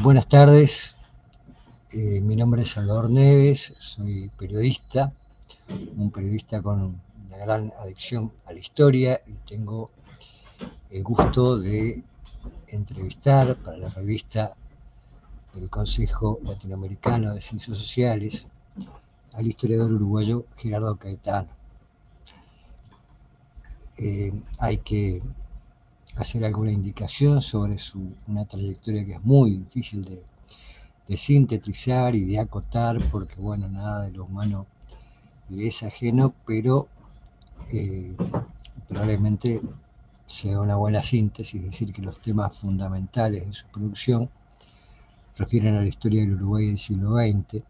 Buenas tardes, eh, mi nombre es Salvador Neves, soy periodista, un periodista con una gran adicción a la historia y tengo el gusto de entrevistar para la revista del Consejo Latinoamericano de Ciencias Sociales al historiador uruguayo Gerardo Caetano. Eh, hay que hacer alguna indicación sobre una trayectoria que es muy difícil de, sintetizar y de acotar, porque bueno, nada de lo humano es ajeno, pero eh, probablemente sea una buena síntesis, decir que los temas fundamentales de su producción refieren a la historia del Uruguay del siglo XX,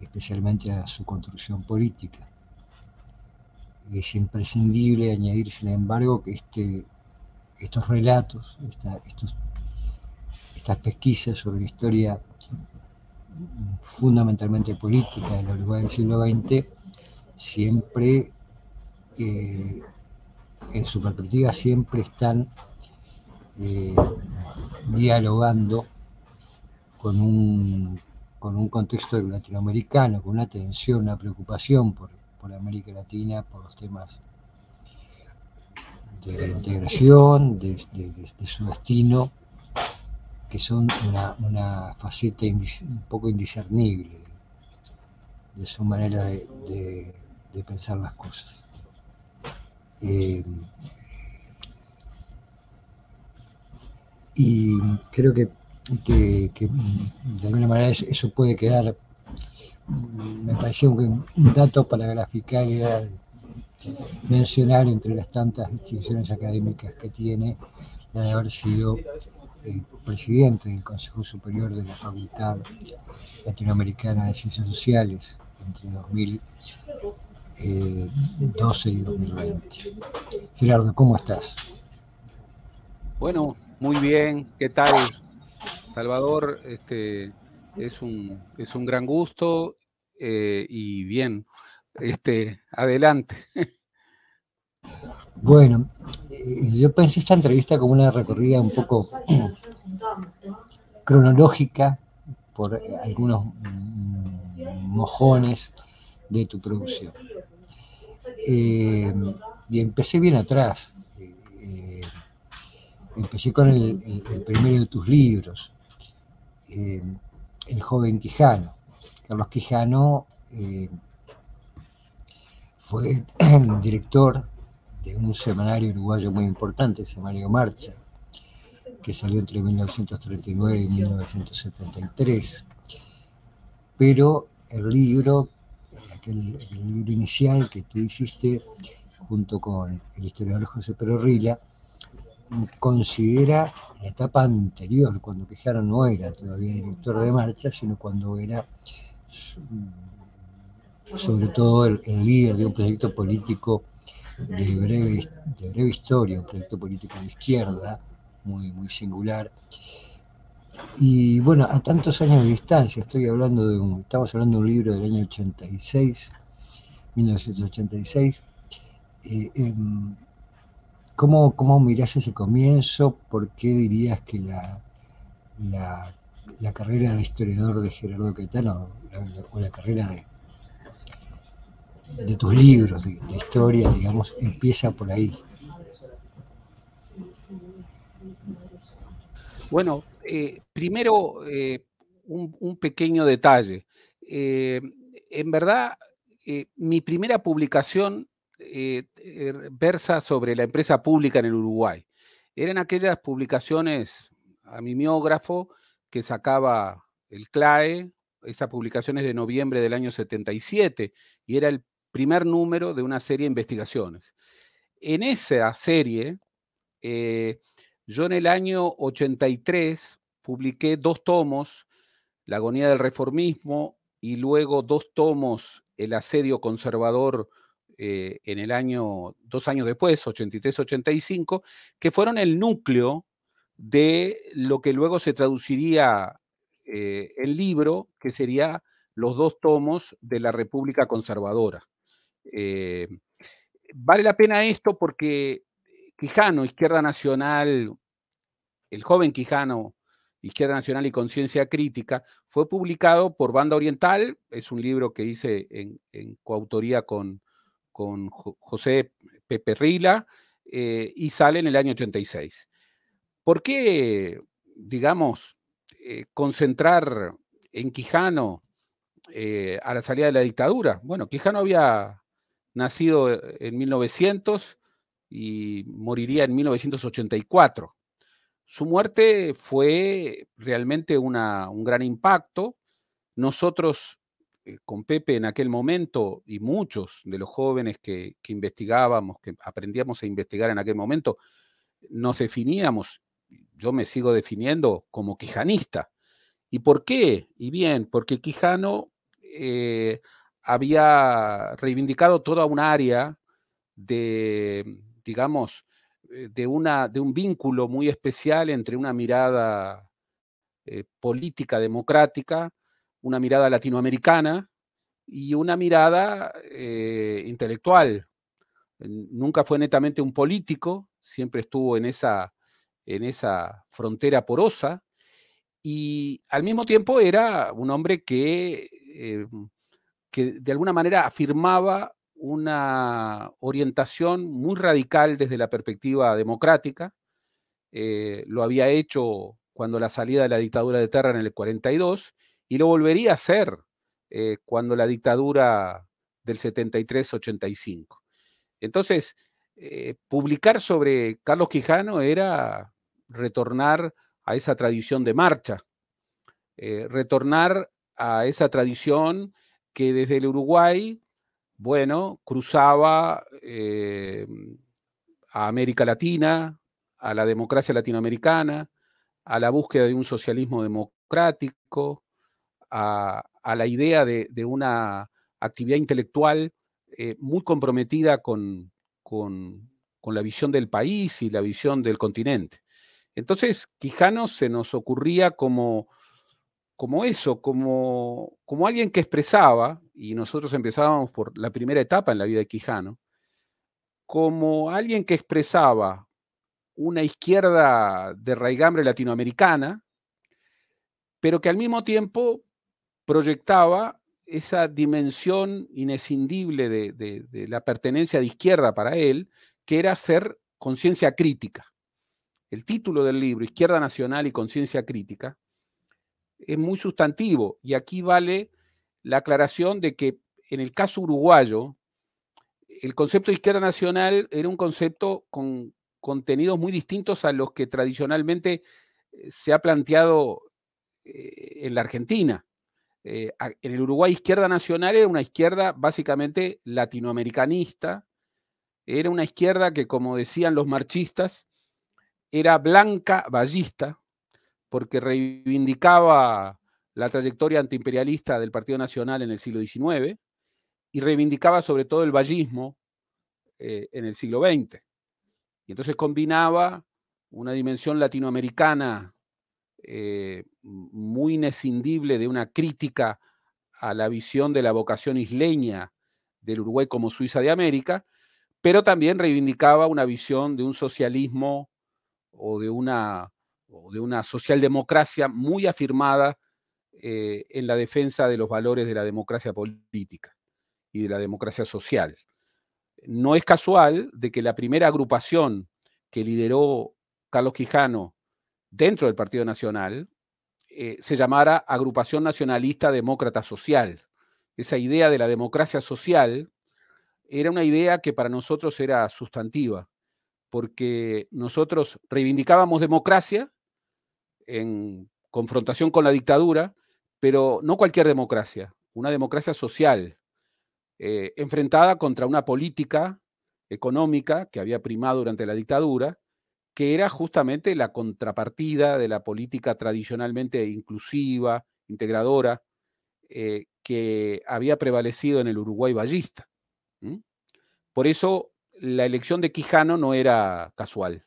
especialmente a su construcción política. Es imprescindible añadir, sin embargo, que este estos relatos, estas pesquisas sobre la historia fundamentalmente política de la Uruguay del siglo XX, siempre, eh, en su perspectiva, siempre están eh, dialogando con un, contexto latinoamericano, con una tensión, una preocupación por, por América Latina, por los temas de la integración, de, su destino, que son una, faceta un poco indiscernible de su manera de, pensar las cosas. Eh, y creo que, de alguna manera eso puede quedar, me pareció un, dato para graficar mencionar entre las tantas instituciones académicas que tiene la de haber sido eh, presidente del Consejo Superior de la Facultad Latinoamericana de Ciencias Sociales entre 2012 eh, y 2020. Gerardo, ¿cómo estás? Bueno, muy bien. ¿Qué tal, Salvador? Este, es, un, es un gran gusto eh, y bien este, adelante. Bueno, eh, yo pensé esta entrevista como una recorrida un poco cronológica por algunos mm, mojones de tu producción. Eh, y empecé bien atrás. Eh, empecé con el, primero de tus libros, El joven Quijano. Carlos Quijano fue director de un semanario uruguayo muy importante, Semanario Marcha, que salió entre 1939 y 1973. Pero el libro, eh, aquel, el libro inicial que tú hiciste junto con el historiador José Perorrila, considera la etapa anterior, cuando Quejaro no era todavía director de marcha, sino cuando era sobre todo el, líder de un proyecto político de breve, de breve historia, un proyecto político de izquierda, muy, muy singular. Y bueno, a tantos años de distancia, estoy hablando de estamos hablando de un libro del año 86, 1986, eh, em, ¿cómo, ¿cómo, mirás ese comienzo? ¿Por qué dirías que la, la, carrera de historiador de Gerardo Caetano, o la carrera de de tus libros, de, historia, digamos, empieza por ahí. Bueno, eh, primero eh, un, pequeño detalle. Eh, en verdad, mi primera publicación er, versa sobre la empresa pública en el Uruguay. Eran aquellas publicaciones a miógrafo que sacaba el CLAE, esas publicaciones de noviembre del año 77, y era el primer número de una serie de investigaciones. En esa serie, eh, yo en el año 83 publiqué dos tomos, La agonía del reformismo y luego dos tomos, El asedio conservador eh, en el año, dos años después, 83-85, que fueron el núcleo de lo que luego se traduciría el eh, libro, que sería los dos tomos de la República Conservadora. Eh, vale la pena esto porque Quijano, Izquierda Nacional, el joven Quijano, Izquierda Nacional y Conciencia Crítica, fue publicado por Banda Oriental, es un libro que hice en, coautoría con, con José Pepe Rila, eh, y sale en el año 86. ¿Por qué, digamos, eh, concentrar en Quijano a la salida de la dictadura? Bueno, Quijano había nacido eh, en 1900 y moriría en 1984. Su muerte fue realmente una, un gran impacto. Nosotros eh, con Pepe en aquel momento y muchos de los jóvenes que, investigábamos, que aprendíamos a investigar en aquel momento, nos definíamos, yo me sigo definiendo como quijanista. ¿Y por qué? Y bien, porque Quijano eh, había reivindicado toda un área de, digamos, eh, de, una, de un vínculo muy especial entre una mirada eh, política democrática, una mirada latinoamericana y una mirada eh, intelectual. Nunca fue netamente un político, siempre estuvo en esa, en esa frontera porosa y al mismo tiempo era un hombre que que de alguna manera afirmaba una orientación muy radical desde la perspectiva democrática. Eh, lo había hecho cuando la salida de la dictadura de Terra en el 42 y lo volvería a hacer eh, cuando la dictadura del 73-85. Entonces, eh, publicar sobre Carlos Quijano era retornar a esa tradición de marcha, retornar a esa tradición que desde el Uruguay, bueno, cruzaba eh, a América Latina, a la democracia latinoamericana, a la búsqueda de un socialismo democrático, a, la idea de, una actividad intelectual eh, muy comprometida con, la visión del país y la visión del continente. Entonces, Quijano se nos ocurría como como eso, como, alguien que expresaba, y nosotros empezábamos por la primera etapa en la vida de Quijano, como alguien que expresaba una izquierda de raigambre latinoamericana, pero que al mismo tiempo proyectaba esa dimensión inescindible de la pertenencia de izquierda para él, que era ser conciencia crítica. El título del libro, Izquierda Nacional y Conciencia Crítica, es muy sustantivo y aquí vale la aclaración de que en el caso uruguayo, el concepto de izquierda nacional era un concepto con contenidos muy distintos a los que tradicionalmente eh, se ha planteado eh, en la Argentina. Eh, en el Uruguay, izquierda nacional era una izquierda básicamente latinoamericanista, era una izquierda que, como decían los marchistas, era blanca ballista, porque reivindicaba la trayectoria antiimperialista del Partido Nacional en el siglo XIX y reivindicaba sobre todo el vallismo eh, en el siglo XX. Y entonces combinaba una dimensión latinoamericana eh, muy inescindible de una crítica a la visión de la vocación isleña del Uruguay como Suiza de América, pero también reivindicaba una visión de un socialismo o de una o de una socialdemocracia muy afirmada eh, en la defensa de los valores de la democracia política y de la democracia social. No es casual de que la primera agrupación que lideró Carlos Quijano dentro del Partido Nacional eh, se llamara Agrupación Nacionalista Demócrata Social. Esa idea de la democracia social era una idea que para nosotros era sustantiva, porque nosotros reivindicábamos democracia, en confrontación con la dictadura, pero no cualquier democracia, una democracia social, eh, enfrentada contra una política económica que había primado durante la dictadura, que era justamente la contrapartida de la política tradicionalmente inclusiva, integradora, eh, que había prevalecido en el Uruguay ballista. Por eso la elección de Quijano no era casual.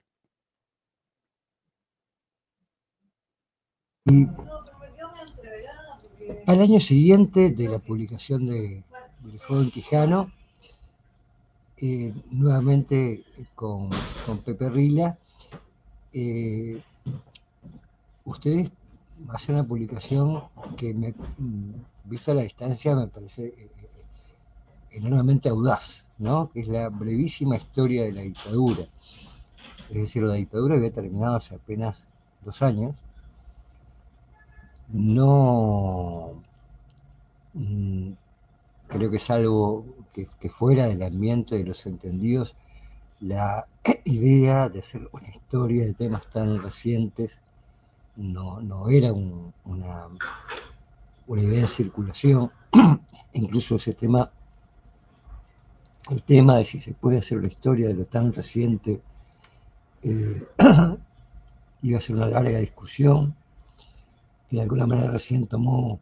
al año siguiente de la publicación de, del joven Quijano, eh, nuevamente con, Pepe Rila, eh, ustedes hacen una publicación que, me, mm, vista a la distancia, me parece eh, enormemente audaz, ¿no? que es la brevísima historia de la dictadura. Es decir, la dictadura había terminado hace apenas dos años, no, mm, creo que es algo que, fuera del ambiente de los entendidos, la idea de hacer una historia de temas tan recientes no, era una, una, idea de circulación. Incluso ese tema, el tema de si se puede hacer una historia de lo tan reciente, eh, iba a ser una larga discusión de alguna manera recién tomó,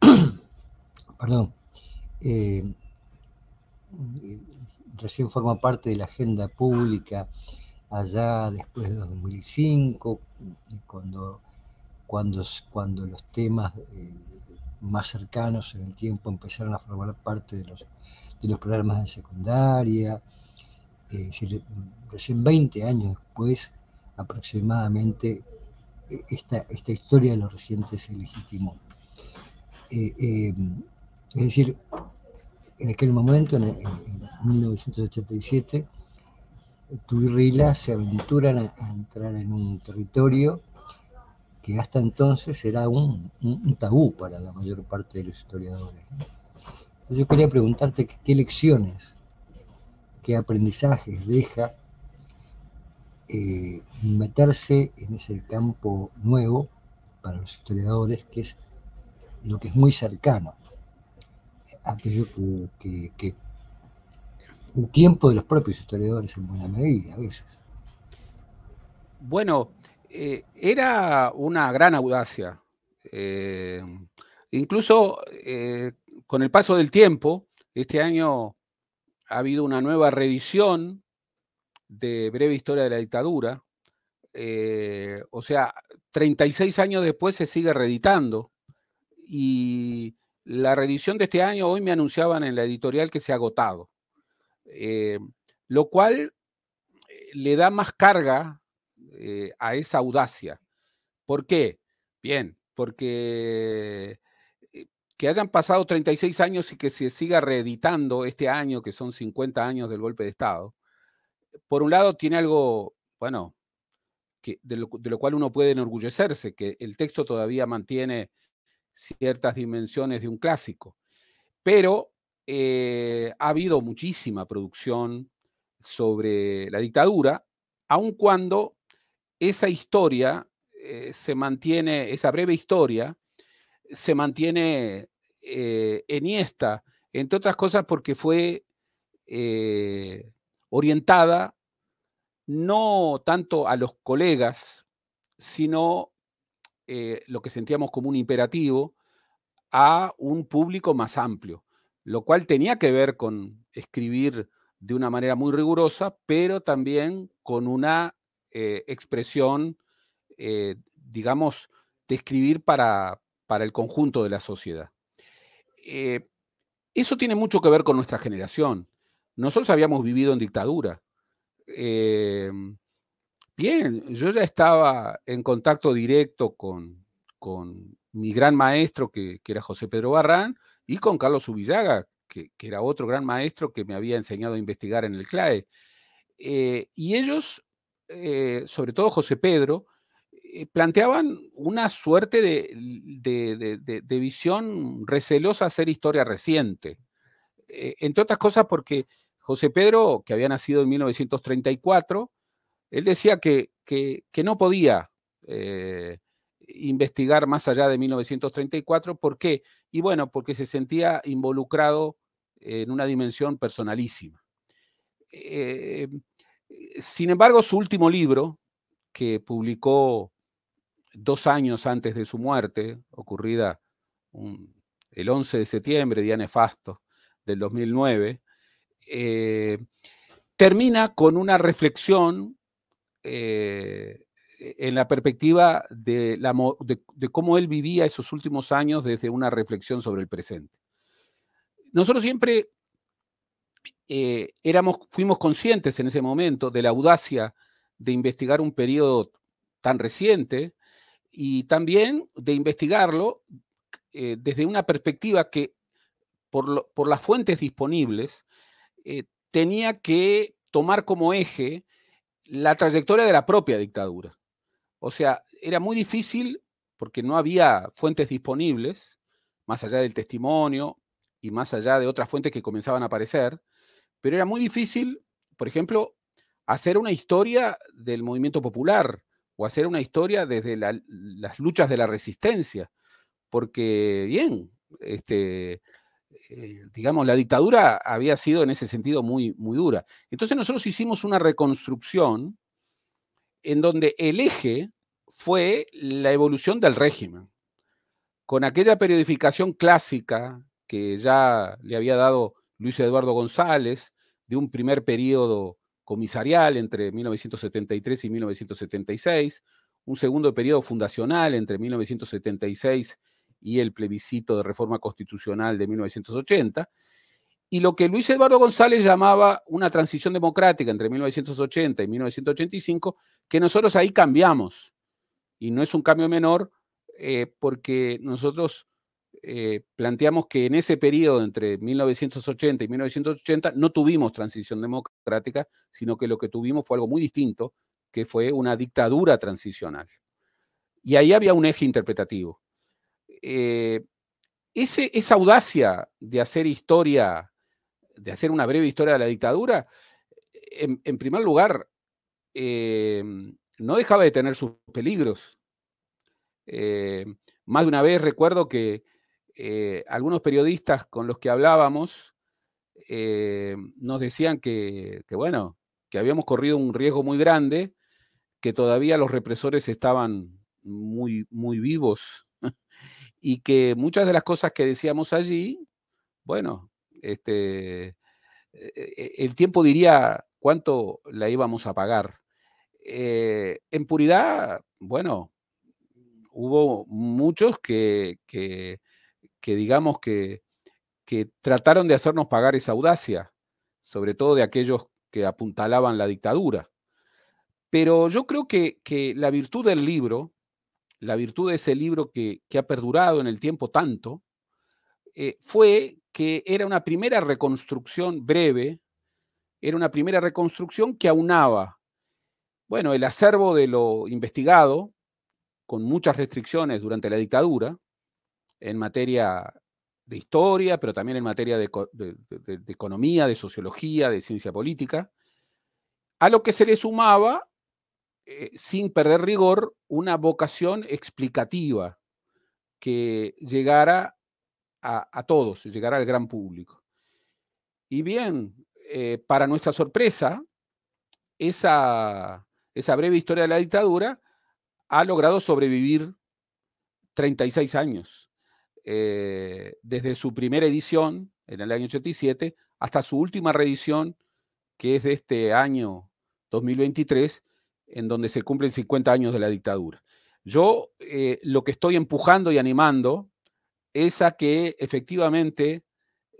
perdón, eh, recién forma parte de la agenda pública allá después de 2005, cuando, cuando, cuando los temas eh, más cercanos en el tiempo empezaron a formar parte de los, programas de secundaria. recién 20 años después aproximadamente esta, esta historia de los recientes se legitimó. Eh, eh, es decir, en aquel momento, en, 1987, Tuirrila se aventuran a, entrar en un territorio que hasta entonces era un tabú para la mayor parte de los historiadores. Yo quería preguntarte qué lecciones, qué aprendizajes deja eh, meterse en ese campo nuevo para los historiadores, que es lo que es muy cercano, aquello que, el tiempo de los propios historiadores en buena medida a veces. Bueno, eh, era una gran audacia. Eh, incluso con el paso del tiempo, este año ha habido una nueva reedición de Breve Historia de la Dictadura. Eh, o sea, 36 años después se sigue reeditando y la reedición de este año hoy me anunciaban en la editorial que se ha agotado, eh, lo cual eh, le da más carga a esa audacia. ¿Por qué? Bien, porque que hayan pasado 36 años y que se siga reeditando este año, que son 50 años del golpe de Estado, por un lado tiene algo, bueno, de, lo, cual uno puede enorgullecerse, que el texto todavía mantiene ciertas dimensiones de un clásico, pero eh, ha habido muchísima producción sobre la dictadura, aun cuando esa historia eh, se mantiene, esa breve historia, se mantiene eh, enhiesta, entre otras cosas porque fue eh, orientada no tanto a los colegas, sino eh, lo que sentíamos como un imperativo a un público más amplio, lo cual tenía que ver con escribir de una manera muy rigurosa, pero también con una eh, expresión, eh, digamos, de escribir para, el conjunto de la sociedad. eso tiene mucho que ver con nuestra generación. Nosotros habíamos vivido en dictadura. Eh, bien, yo ya estaba en contacto directo con, con mi gran maestro, que, era José Pedro Barrán, y con Carlos Ubillaga, que, era otro gran maestro que me había enseñado a investigar en el CLAE. Eh, y ellos, eh, sobre todo José Pedro, planteaban una suerte de, de, de, de, visión recelosa a hacer historia reciente. entre otras cosas porque José Pedro, que había nacido en 1934, él decía que, no podía eh, investigar más allá de 1934. ¿Por qué? Y bueno, porque se sentía involucrado en una dimensión personalísima. Eh, sin embargo, su último libro, que publicó dos años antes de su muerte, ocurrida el 11 de septiembre, día nefasto del 2009, eh, termina con una reflexión eh, en la perspectiva de, cómo él vivía esos últimos años desde una reflexión sobre el presente. Nosotros siempre eh, éramos, fuimos conscientes en ese momento de la audacia de investigar un periodo tan reciente y también de investigarlo desde una perspectiva que, por las fuentes disponibles, eh, tenía que tomar como eje la trayectoria de la propia dictadura. O sea, era muy difícil porque no había fuentes disponibles, más allá del testimonio y más allá de otras fuentes que comenzaban a aparecer, pero era muy difícil, por ejemplo, hacer una historia del movimiento popular o hacer una historia desde las luchas de la resistencia, porque bien, este, eh, digamos, la dictadura había sido en ese sentido muy, muy dura. Entonces nosotros hicimos una reconstrucción en donde el eje fue la evolución del régimen, con aquella periodificación clásica que ya le había dado Luis Eduardo González, de un primer periodo comisarial entre 1973 y 1976, un segundo periodo fundacional entre 1976 y y el plebiscito de reforma constitucional de 1980, y lo que Luis Eduardo González llamaba una transición democrática entre 1980 y 1985, que nosotros ahí cambiamos. Y no es un cambio menor eh, porque nosotros eh, planteamos que en ese periodo entre 1980 y 1980 no tuvimos transición democrática, sino que lo que tuvimos fue algo muy distinto, que fue una dictadura transicional. Y ahí había un eje interpretativo. Eh, esa audacia de hacer historia, de hacer una breve historia de la dictadura, en, primer lugar, eh, no dejaba de tener sus peligros. Eh, más de una vez recuerdo que algunos periodistas con los que hablábamos nos decían que, bueno, que habíamos corrido un riesgo muy grande, que todavía los represores estaban muy vivos y que muchas de las cosas que decíamos allí, bueno, este, eh, eh, el tiempo diría cuánto la íbamos a pagar. Eh, en puridad, bueno, hubo muchos que, que, que digamos que, que trataron de hacernos pagar esa audacia, sobre todo de aquellos que apuntalaban la dictadura. Pero yo creo que, que, la virtud del libro la virtud de ese libro que, ha perdurado en el tiempo tanto, eh, fue que era una primera reconstrucción breve, era una primera reconstrucción que aunaba, bueno, el acervo de lo investigado, con muchas restricciones durante la dictadura, en materia de historia, pero también en materia de economía, de sociología, de ciencia política, a lo que se le sumaba eh, sin perder rigor, una vocación explicativa que llegara a, todos, llegara al gran público. Y bien, eh, para nuestra sorpresa, esa, breve historia de la dictadura ha logrado sobrevivir 36 años, eh, desde su primera edición en el año 87 hasta su última reedición, que es de este año 2023, en donde se cumplen 50 años de la dictadura. Yo eh, lo que estoy empujando y animando es a que efectivamente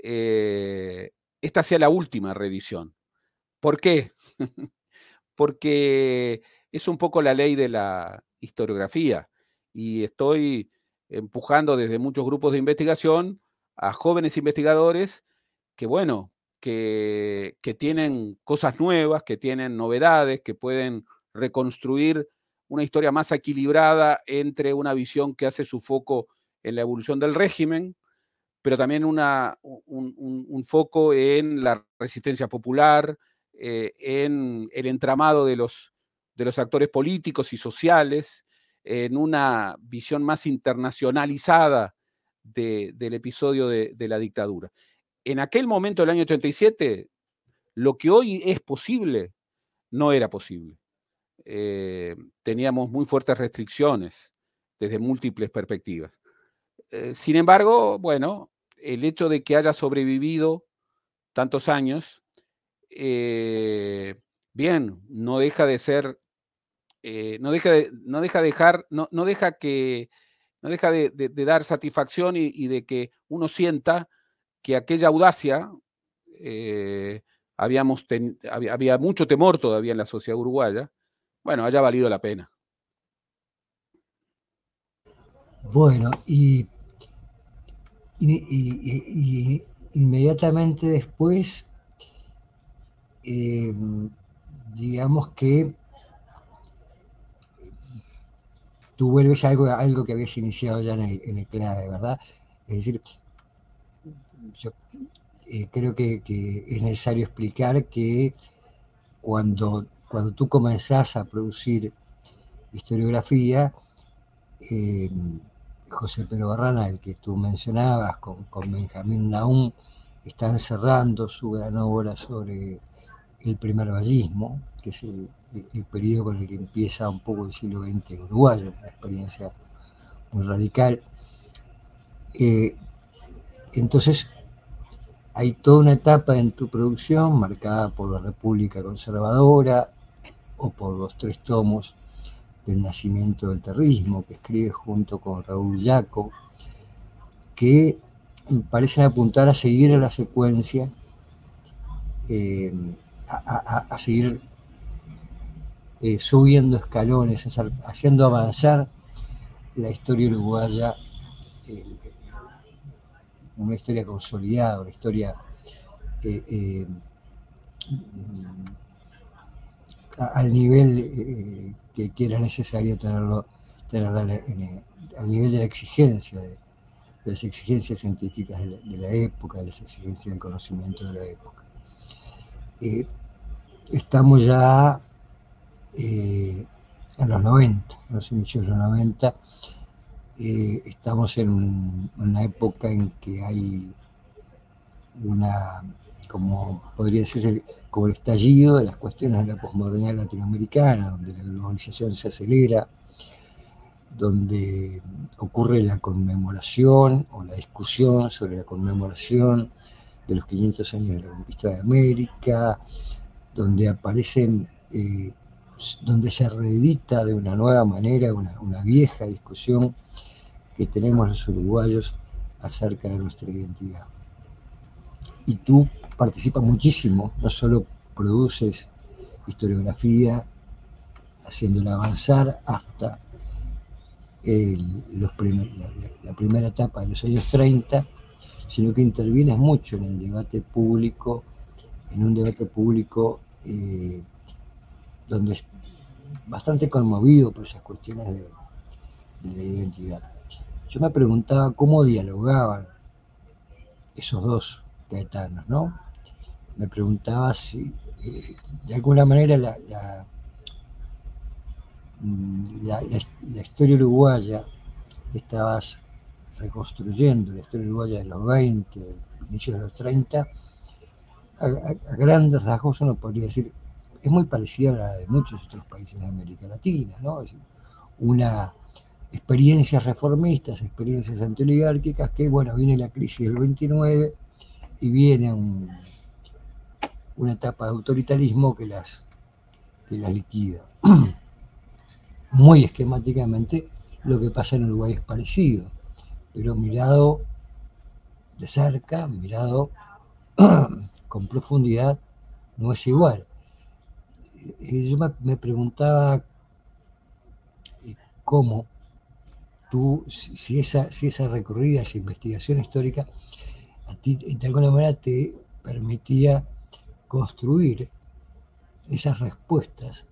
eh, esta sea la última reedición. ¿Por qué? Porque es un poco la ley de la historiografía y estoy empujando desde muchos grupos de investigación a jóvenes investigadores que, bueno, que, que tienen cosas nuevas, que tienen novedades, que pueden reconstruir una historia más equilibrada entre una visión que hace su foco en la evolución del régimen, pero también una, un, foco en la resistencia popular, eh, en el entramado de los, de los actores políticos y sociales, en una visión más internacionalizada del episodio de, la dictadura. En aquel momento del año 87, lo que hoy es posible no era posible. Eh, teníamos muy fuertes restricciones desde múltiples perspectivas. Eh, sin embargo, bueno, el hecho de que haya sobrevivido tantos años, eh, bien, no deja de ser, no deja de, no deja dejar, no, deja que, no deja de, dar satisfacción y, de que uno sienta que aquella audacia habíamos había, mucho temor todavía en la sociedad uruguaya, bueno, haya valido la pena. Bueno, y, inmediatamente después, eh, digamos que eh, tú vuelves a algo, algo que habías iniciado ya en el, en clave, ¿verdad? Es decir, yo eh, creo que, es necesario explicar que cuando cuando tú comenzás a producir historiografía, eh, José Pedro Barrana, el que tú mencionabas, con, Benjamín Naum, están cerrando su gran obra sobre el primer vallismo, que es el, periodo con el que empieza un poco el siglo XX en Uruguay, una experiencia muy radical. Eh, entonces, hay toda una etapa en tu producción marcada por la República Conservadora, o por los tres tomos del nacimiento del terrorismo, que escribe junto con Raúl Yaco, que parecen apuntar a seguir a la secuencia, eh, a, seguir eh, subiendo escalones, haciendo avanzar la historia uruguaya, eh, una historia consolidada, una historia al nivel eh, que, que, era necesario tenerlo, tenerlo al nivel de la exigencia, de, las exigencias científicas de la, época, de las exigencias del conocimiento de la época. Eh, estamos ya eh, en los 90, en los inicios de los 90, estamos en una época en que hay una como podría decirse, como el estallido de las cuestiones de la posmodernidad latinoamericana, donde la globalización se acelera, donde ocurre la conmemoración o la discusión sobre la conmemoración de los 500 años de la conquista de América, donde aparecen, eh, donde se reedita de una nueva manera una, una vieja discusión que tenemos los uruguayos acerca de nuestra identidad. Y tú participa muchísimo, no solo produces historiografía haciéndola avanzar hasta eh, los la, primera etapa de los años 30, sino que intervienes mucho en el debate público, en un debate público eh, donde es bastante conmovido por esas cuestiones de, la identidad. Yo me preguntaba cómo dialogaban esos dos caetanos, ¿no? me preguntaba si eh, de alguna manera mm, la, la, historia uruguaya que estabas reconstruyendo, la historia uruguaya de los 20, del inicio de los 30, a, grandes rasgos uno podría decir, es muy parecida a la de muchos otros países de América Latina, ¿no? Es una experiencia reformista, experiencias antioligárquicas, que bueno, viene la crisis del 29 y viene un, una etapa de autoritarismo que las, que liquida. Muy esquemáticamente, lo que pasa en Uruguay es parecido, pero mirado de cerca, mirado con profundidad, no es igual. Eh, yo me preguntaba eh, cómo tú, si esa, si esa recorrida, esa investigación histórica, a ti de alguna manera te permitía construir esas respuestas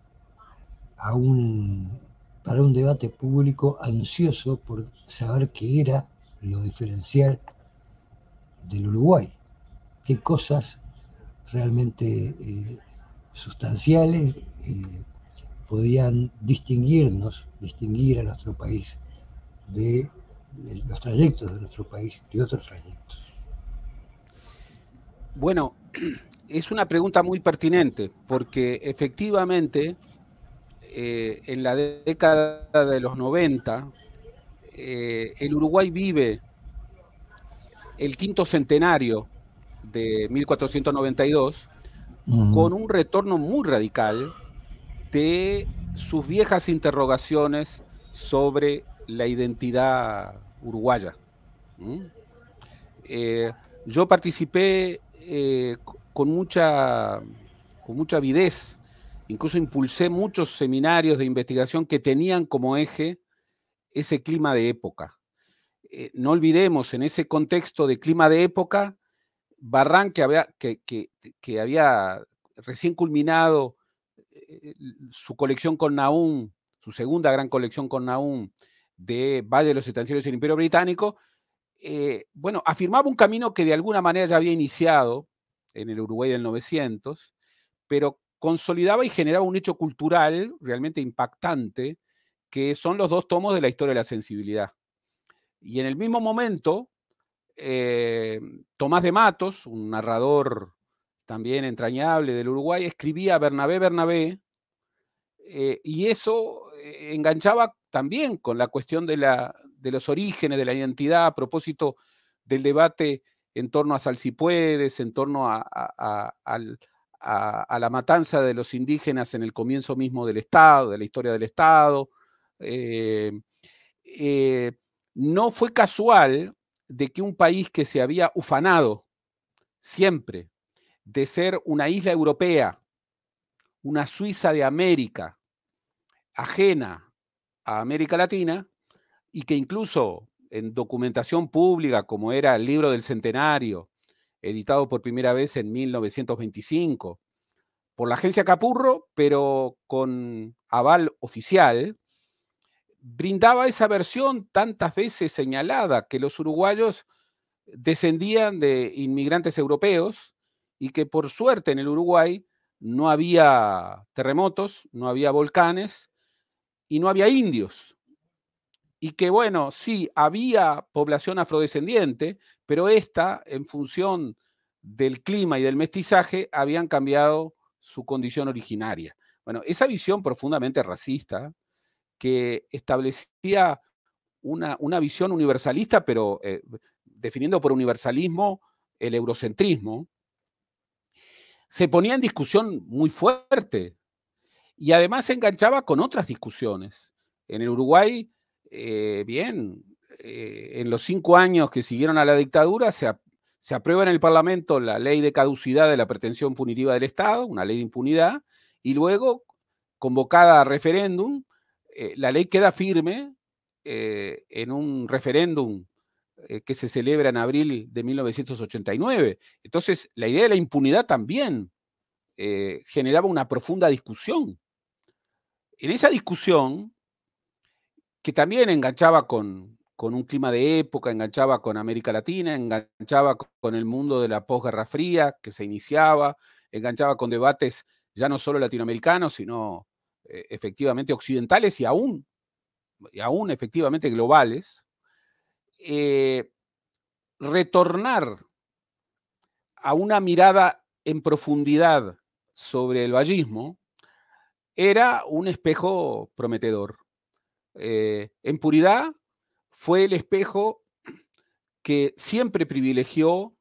para un debate público ansioso por saber qué era lo diferencial del Uruguay, qué cosas realmente eh, sustanciales eh, podían distinguirnos, distinguir a nuestro país de, de los trayectos de nuestro país, de otros trayectos. Bueno, es una pregunta muy pertinente, porque efectivamente eh, en la década de los 90, eh, el Uruguay vive el quinto centenario de 1492 con un retorno muy radical de sus viejas interrogaciones sobre la identidad uruguaya. Eh, yo participé eh, con, mucha, con mucha avidez, incluso impulsé muchos seminarios de investigación que tenían como eje ese clima de época. Eh, no olvidemos, en ese contexto de clima de época, Barran, que había, recién culminado eh, su colección con Naum, su segunda gran colección con Naum de Valle de los Estancieros del Imperio Británico, eh, bueno, afirmaba un camino que de alguna manera ya había iniciado en el Uruguay del 900, pero consolidaba y generaba un hecho cultural realmente impactante, que son los dos tomos de la historia de la sensibilidad. Y en el mismo momento, eh, Tomás de Matos, un narrador también entrañable del Uruguay, escribía Bernabé Bernabé, eh, y eso enganchaba también con la cuestión de la, de los orígenes, de la identidad, a propósito del debate en torno a Salsipuedes, en torno a, la matanza de los indígenas en el comienzo mismo del Estado, de la historia del Estado. Eh, eh, no fue casual de que un país que se había ufanado siempre de ser una isla europea, una Suiza de América, ajena a América Latina, y que incluso en documentación pública, como era el libro del centenario, editado por primera vez en 1925 por la agencia Capurro, pero con aval oficial, brindaba esa versión tantas veces señalada, que los uruguayos descendían de inmigrantes europeos y que por suerte en el Uruguay no había terremotos, no había volcanes y no había indios y que bueno, sí, había población afrodescendiente, pero esta, en función del clima y del mestizaje, habían cambiado su condición originaria. Bueno, esa visión profundamente racista que establecía una, visión universalista, pero eh, definiendo por universalismo el eurocentrismo, se ponía en discusión muy fuerte y además se enganchaba con otras discusiones. En el Uruguay eh, bien, eh, en los cinco años que siguieron a la dictadura se, aprueba en el Parlamento la ley de caducidad de la pretensión punitiva del Estado, una ley de impunidad, y luego, convocada a referéndum, eh, la ley queda firme en un referéndum que se celebra en abril de 1989. Entonces, la idea de la impunidad también generaba una profunda discusión. En esa discusión, que también enganchaba con, un clima de época, enganchaba con América Latina, enganchaba con el mundo de la posguerra fría que se iniciaba, enganchaba con debates ya no solo latinoamericanos, sino eh, efectivamente occidentales y aún, y aún efectivamente globales. Eh, retornar a una mirada en profundidad sobre el vallismo era un espejo prometedor. Eh, en puridad fue el espejo que siempre privilegió,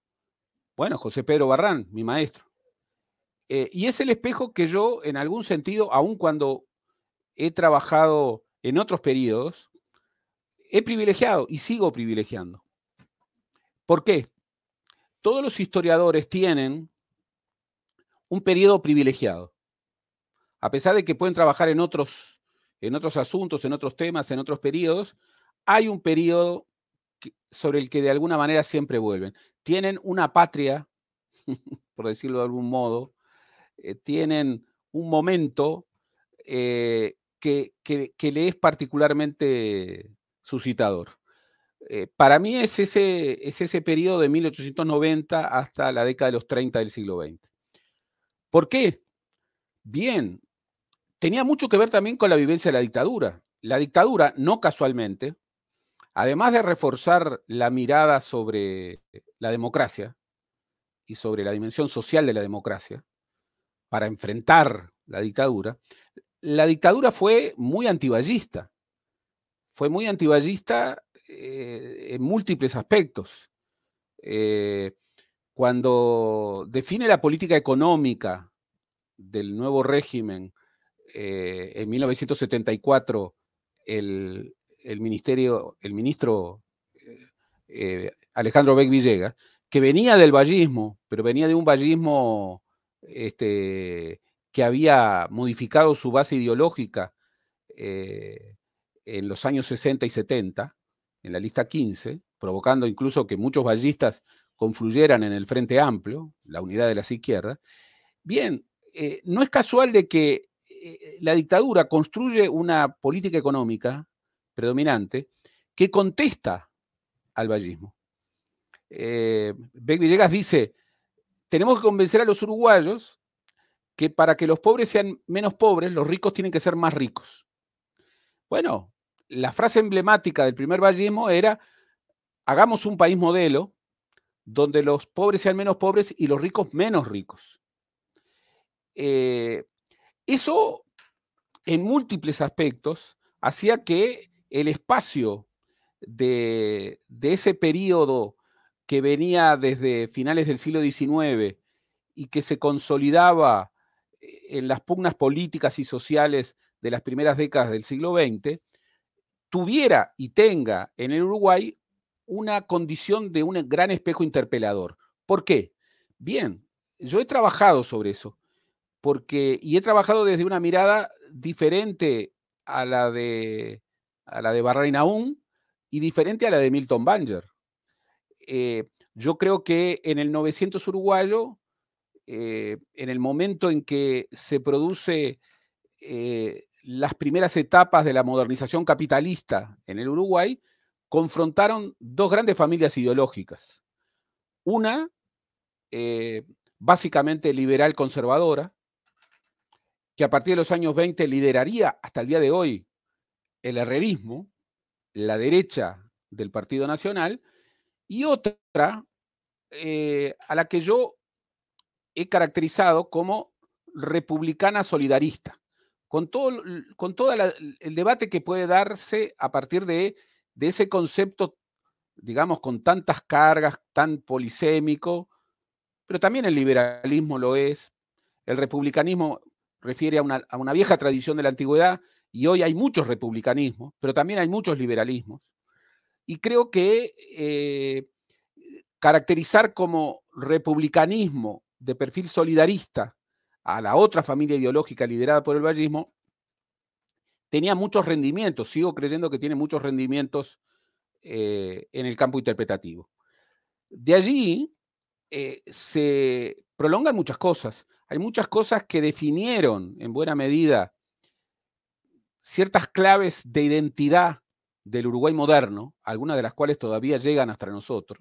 bueno, José Pedro Barrán, mi maestro. Eh, y es el espejo que yo, en algún sentido, aun cuando he trabajado en otros periodos, he privilegiado y sigo privilegiando. ¿Por qué? Todos los historiadores tienen un periodo privilegiado. A pesar de que pueden trabajar en otros en otros asuntos, en otros temas, en otros periodos, hay un periodo sobre el que de alguna manera siempre vuelven. Tienen una patria, por decirlo de algún modo, eh, tienen un momento eh, que, le es particularmente suscitador. Eh, para mí es ese, es ese periodo de 1890 hasta la década de los 30 del siglo XX. ¿Por qué? Bien, tenía mucho que ver también con la vivencia de la dictadura. La dictadura, no casualmente, además de reforzar la mirada sobre la democracia y sobre la dimensión social de la democracia, para enfrentar la dictadura, la dictadura fue muy antiballista. Fue muy antiballista eh, en múltiples aspectos. Eh, cuando define la política económica del nuevo régimen eh, en 1974 el, ministerio, el ministro eh, Alejandro Beck Villegas, que venía del vallismo, pero venía de un vallismo este, que había modificado su base ideológica eh, en los años 60 y 70, en la lista 15, provocando incluso que muchos vallistas confluyeran en el Frente Amplio, la unidad de las izquierdas. Bien, no es casual de que eh, la dictadura construye una política económica predominante que contesta al vallismo. Eh, Villegas dice, tenemos que convencer a los uruguayos que para que los pobres sean menos pobres, los ricos tienen que ser más ricos. Bueno, la frase emblemática del primer vallismo era, hagamos un país modelo donde los pobres sean menos pobres y los ricos menos ricos. Eh, eso, en múltiples aspectos, hacía que el espacio de, ese periodo que venía desde finales del siglo XIX y que se consolidaba eh, en las pugnas políticas y sociales de las primeras décadas del siglo XX, tuviera y tenga en el Uruguay una condición de un gran espejo interpelador. ¿Por qué? Bien, yo he trabajado sobre eso porque, y he trabajado desde una mirada diferente a la de, a la de y diferente a la de Milton Banger. Eh, yo creo que en el 900 uruguayo, eh, en el momento en que se produce eh, las primeras etapas de la modernización capitalista en el Uruguay, confrontaron dos grandes familias ideológicas. Una, básicamente liberal conservadora, que a partir de los años 20 lideraría hasta el día de hoy el herrerismo, la derecha del Partido Nacional, y otra eh, a la que yo he caracterizado como republicana solidarista, con todo, con el debate que puede darse a partir de, de ese concepto, digamos, con tantas cargas, tan polisémico, pero también el liberalismo lo es, el republicanismo refiere a una, vieja tradición de la antigüedad y hoy hay muchos republicanismos, pero también hay muchos liberalismos. Y creo que eh, caracterizar como republicanismo de perfil solidarista a la otra familia ideológica liderada por el vallismo, tenía muchos rendimientos, sigo creyendo que tiene muchos rendimientos eh, en el campo interpretativo. De allí eh, se prolongan muchas cosas hay muchas cosas que definieron en buena medida ciertas claves de identidad del Uruguay moderno, algunas de las cuales todavía llegan hasta nosotros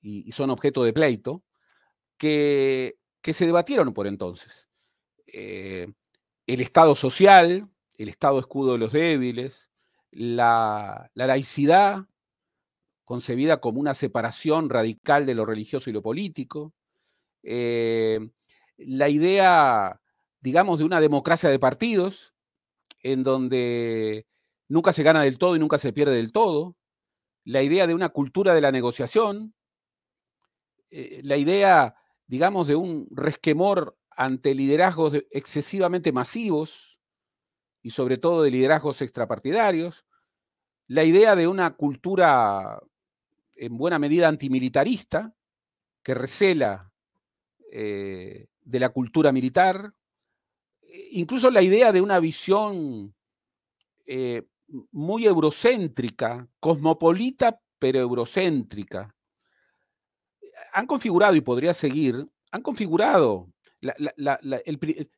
y, son objeto de pleito, que, se debatieron por entonces. Eh, el Estado social, el Estado escudo de los débiles, la, laicidad, concebida como una separación radical de lo religioso y lo político, eh, la idea, digamos, de una democracia de partidos, en donde nunca se gana del todo y nunca se pierde del todo, la idea de una cultura de la negociación, eh, la idea, digamos, de un resquemor ante liderazgos excesivamente masivos y sobre todo de liderazgos extrapartidarios, la idea de una cultura en buena medida antimilitarista que recela eh, de la cultura militar, eh, incluso la idea de una visión eh, muy eurocéntrica, cosmopolita, pero eurocéntrica, han configurado, y podría seguir, han configurado la,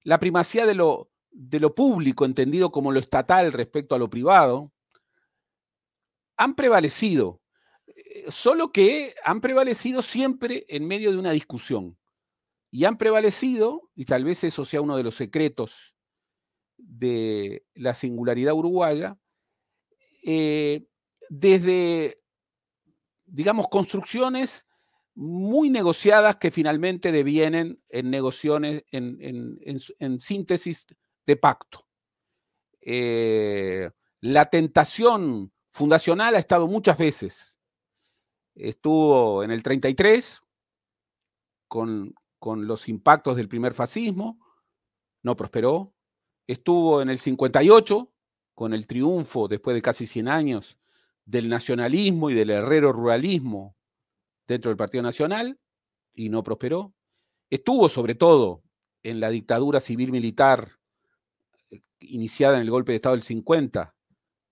la primacía de lo, de lo público, entendido como lo estatal respecto a lo privado, han prevalecido, eh, solo que han prevalecido siempre en medio de una discusión. Y han prevalecido, y tal vez eso sea uno de los secretos de la singularidad uruguaya, eh, desde, digamos, construcciones muy negociadas que finalmente devienen en negociaciones, en, síntesis de pacto. Eh, la tentación fundacional ha estado muchas veces. Estuvo en el 33 con, con los impactos del primer fascismo, no prosperó. Estuvo en el 58 con el triunfo, después de casi 100 años, del nacionalismo y del herrero ruralismo dentro del Partido Nacional y no prosperó. Estuvo sobre todo en la dictadura civil militar eh, iniciada en el golpe de Estado del 50,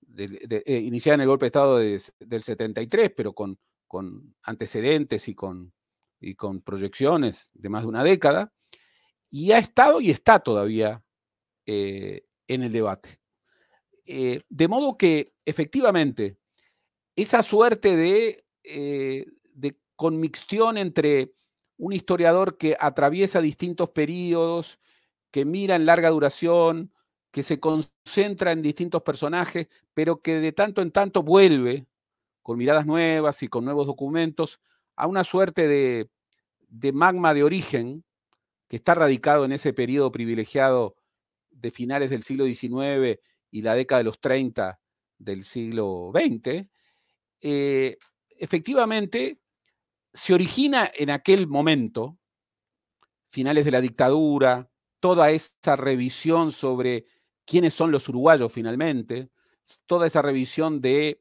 de, eh, iniciada en el golpe de Estado del 73, pero con, con antecedentes y con y con proyecciones de más de una década, y ha estado y está todavía eh, en el debate. Eh, de modo que, efectivamente, esa suerte de, eh, entre un historiador que atraviesa distintos periodos, que mira en larga duración, que se concentra en distintos personajes, pero que de tanto en tanto vuelve con miradas nuevas y con nuevos documentos a una suerte de, magma de origen que está radicado en ese periodo privilegiado de finales del siglo XIX y la década de los 30 del siglo XX, eh, efectivamente se origina en aquel momento, finales de la dictadura, toda esa revisión sobre quiénes son los uruguayos finalmente, toda esa revisión de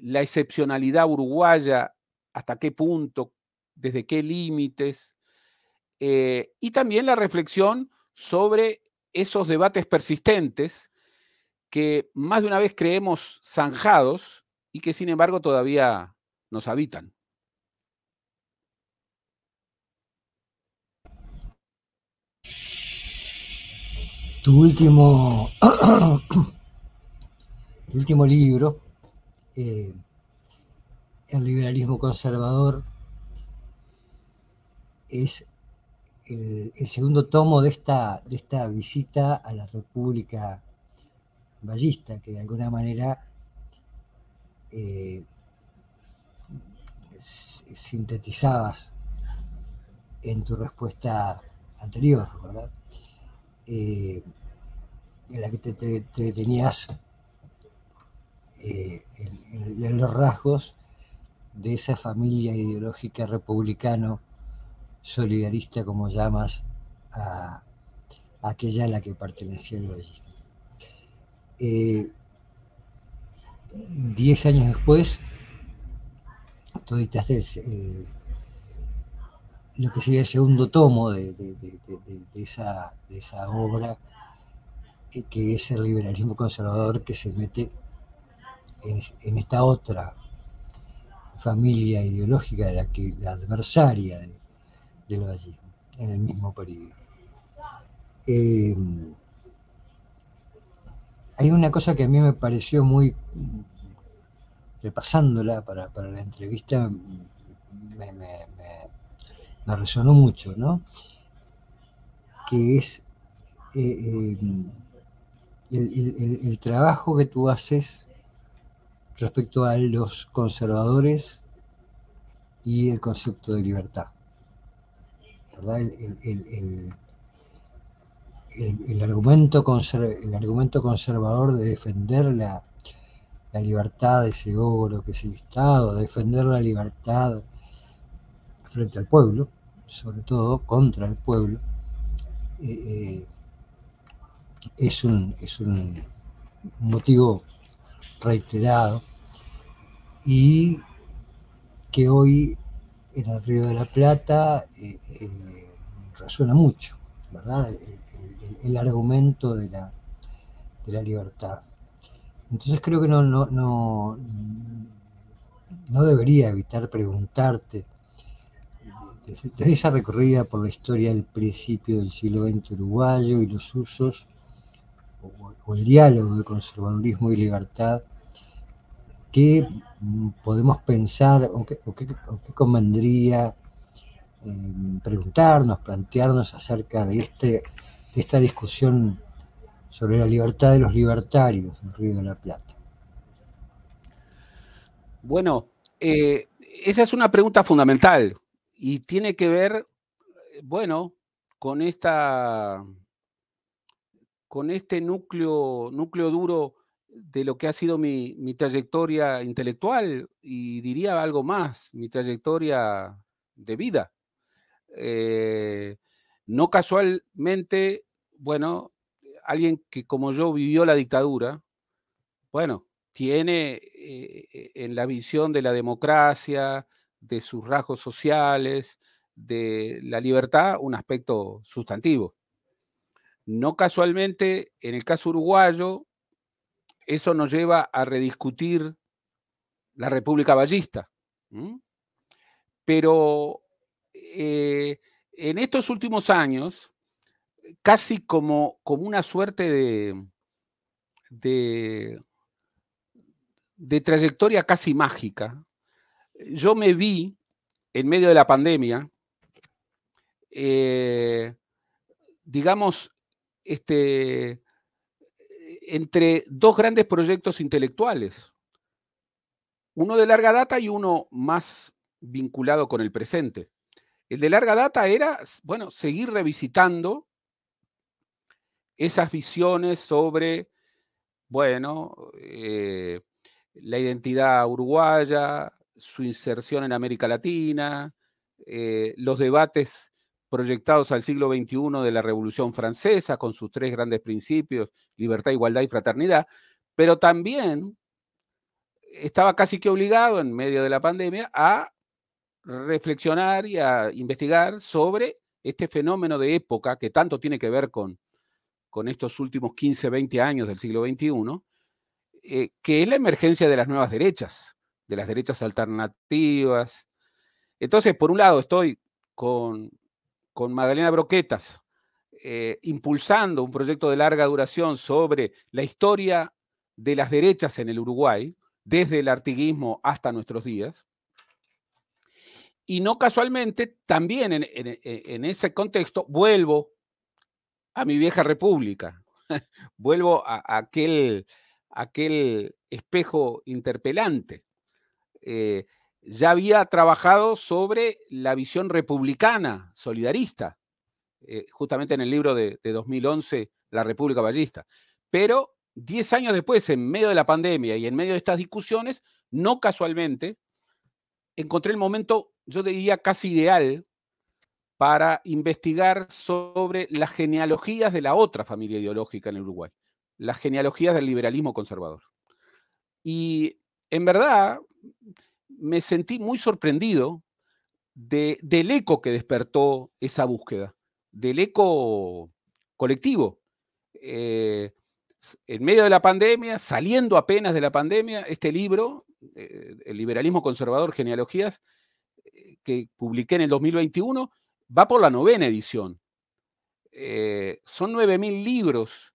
la excepcionalidad uruguaya hasta qué punto, desde qué límites, eh, y también la reflexión sobre esos debates persistentes que más de una vez creemos zanjados y que sin embargo todavía nos habitan. Tu último, último libro eh, el liberalismo conservador es el, segundo tomo de esta, de esta visita a la República Ballista, que de alguna manera eh, sintetizabas en tu respuesta anterior, eh, en la que te, detenías eh, en, los rasgos de esa familia ideológica republicano solidarista, como llamas, a, aquella a la que pertenecía el Valle. Eh, diez años después, tú editaste lo que sería el segundo tomo de, de, esa, obra, eh, que es el liberalismo conservador que se mete en esta otra familia ideológica la, la adversaria del vallismo, en el mismo periodo. Em, hay una cosa que a mí me pareció muy, repasándola para, la entrevista, me, me, me, resonó mucho, ¿no? Que es eh, em, el, trabajo que tú haces respecto a los conservadores y el concepto de libertad. El, argumento, el argumento conservador de defender la, libertad de ese oro que es el Estado, defender la libertad frente al pueblo, sobre todo contra el pueblo, eh, eh, es, un, es un motivo reiterado y que hoy en el Río de la Plata eh, eh, resuena mucho, El, argumento de la, libertad. Entonces creo que no, no, debería evitar preguntarte de desde esa recorrida por la historia del principio del siglo XX uruguayo y los usos o, el diálogo de conservadurismo y libertad, ¿qué podemos pensar o qué, o convendría em, preguntarnos, plantearnos acerca de, este, esta discusión sobre la libertad de los libertarios en Río de la Plata? Bueno, eh, esa es una pregunta fundamental y tiene que ver, eh, bueno, con esta con este núcleo, duro de lo que ha sido mi, trayectoria intelectual y diría algo más, mi trayectoria de vida. Eh, no casualmente, bueno, alguien que como yo vivió la dictadura, bueno, tiene eh, eh, en la visión de la democracia, de sus rasgos sociales, de la libertad, un aspecto sustantivo. No casualmente, en el caso uruguayo, eso nos lleva a rediscutir la República Ballista. Pero eh, en estos últimos años, casi como, como una suerte de, trayectoria casi mágica, yo me vi en medio de la pandemia, eh, digamos, este, entre dos grandes proyectos intelectuales, uno de larga data y uno más vinculado con el presente. El de larga data era, bueno, seguir revisitando esas visiones sobre, bueno, eh, la identidad uruguaya, su inserción en América Latina, eh, los debates proyectados al siglo XXI de la Revolución Francesa, con sus tres grandes principios, libertad, igualdad y fraternidad, pero también estaba casi que obligado en medio de la pandemia a reflexionar y a investigar sobre este fenómeno de época que tanto tiene que ver con, con estos últimos 15, 20 años del siglo XXI, eh, que es la emergencia de las nuevas derechas, de las derechas alternativas. Entonces, por un lado, estoy con con Magdalena Broquetas, eh, impulsando un proyecto de larga duración sobre la historia de las derechas en el Uruguay, desde el artiguismo hasta nuestros días. Y no casualmente, también en, ese contexto, vuelvo a mi vieja república, vuelvo a, aquel, aquel espejo interpelante. Eh, ya había trabajado sobre la visión republicana, solidarista, eh, justamente en el libro de, 2011, La República Ballista. Pero diez años después, en medio de la pandemia y en medio de estas discusiones, no casualmente, encontré el momento, yo diría, casi ideal para investigar sobre las genealogías de la otra familia ideológica en el Uruguay, las genealogías del liberalismo conservador. Y en verdad, me sentí muy sorprendido del eco que despertó esa búsqueda, del eco colectivo. Eh, en medio de la pandemia, saliendo apenas de la pandemia, este libro, eh, El liberalismo conservador, genealogías, eh, que publiqué en el 2021, va por la novena edición. son 9.000 libros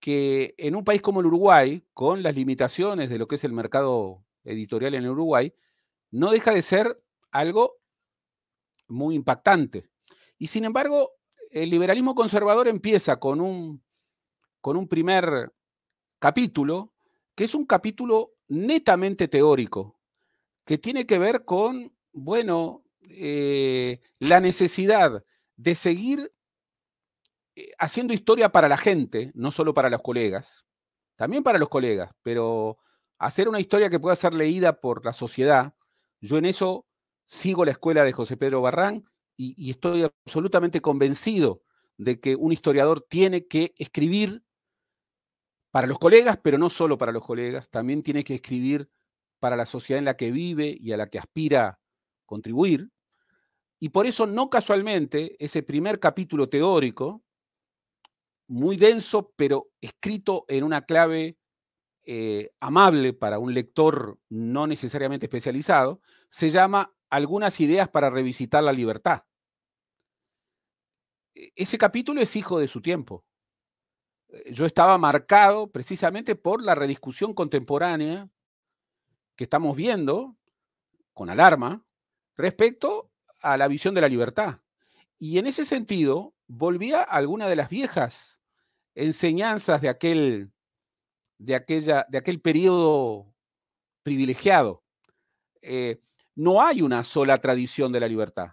que en un país como el Uruguay, con las limitaciones de lo que es el mercado editorial en Uruguay, no deja de ser algo muy impactante. Y sin embargo, el liberalismo conservador empieza con un, con un primer capítulo, que es un capítulo netamente teórico, que tiene que ver con, bueno, eh, la necesidad de seguir eh, haciendo historia para la gente, no solo para los colegas, también para los colegas, pero hacer una historia que pueda ser leída por la sociedad, yo en eso sigo la escuela de José Pedro Barrán y, estoy absolutamente convencido de que un historiador tiene que escribir para los colegas, pero no solo para los colegas, también tiene que escribir para la sociedad en la que vive y a la que aspira contribuir. Y por eso, no casualmente, ese primer capítulo teórico, muy denso, pero escrito en una clave eh, amable para un lector no necesariamente especializado, se llama Algunas ideas para revisitar la libertad. E, ese capítulo es hijo de su tiempo. Eh, yo estaba marcado precisamente por la rediscusión contemporánea que estamos viendo con alarma respecto a la visión de la libertad. Y en ese sentido, volvía a alguna de las viejas enseñanzas de aquel de, aquella, de aquel periodo privilegiado. Eh, no hay una sola tradición de la libertad.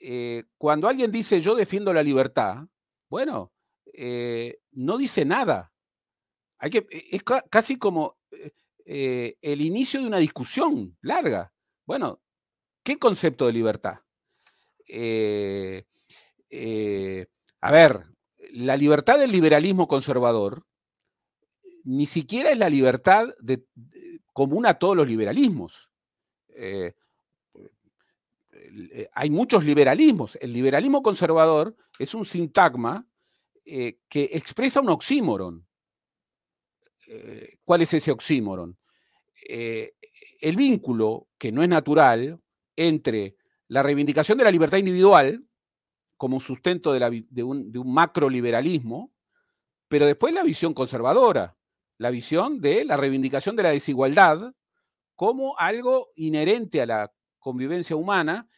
Eh, cuando alguien dice yo defiendo la libertad, bueno, eh, no dice nada. Hay que, es casi como el inicio de una discusión larga. Bueno, ¿qué concepto de libertad? a ver, la libertad del liberalismo conservador ni siquiera es la libertad de, común a todos los liberalismos. Eh, eh, hay muchos liberalismos. El liberalismo conservador es un sintagma eh, que expresa un oxímoron. ¿Cuál es ese oxímoron? el vínculo, que no es natural, entre la reivindicación de la libertad individual como sustento de, un, de un macroliberalismo, pero después la visión conservadora la visión de la reivindicación de la desigualdad como algo inherente a la convivencia humana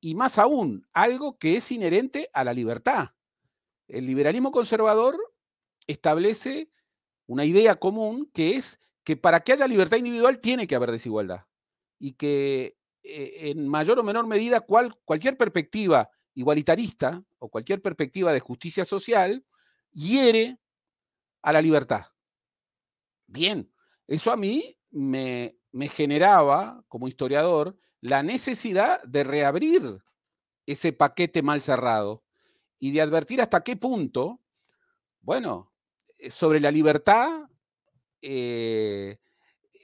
y más aún, algo que es inherente a la libertad. El liberalismo conservador establece una idea común que es que para que haya libertad individual tiene que haber desigualdad y que eh, en mayor o menor medida cual, cualquier perspectiva igualitarista o cualquier perspectiva de justicia social hiere a la libertad. Bien, eso a mí me, generaba, como historiador, la necesidad de reabrir ese paquete mal cerrado y de advertir hasta qué punto, bueno, eh, sobre la libertad eh,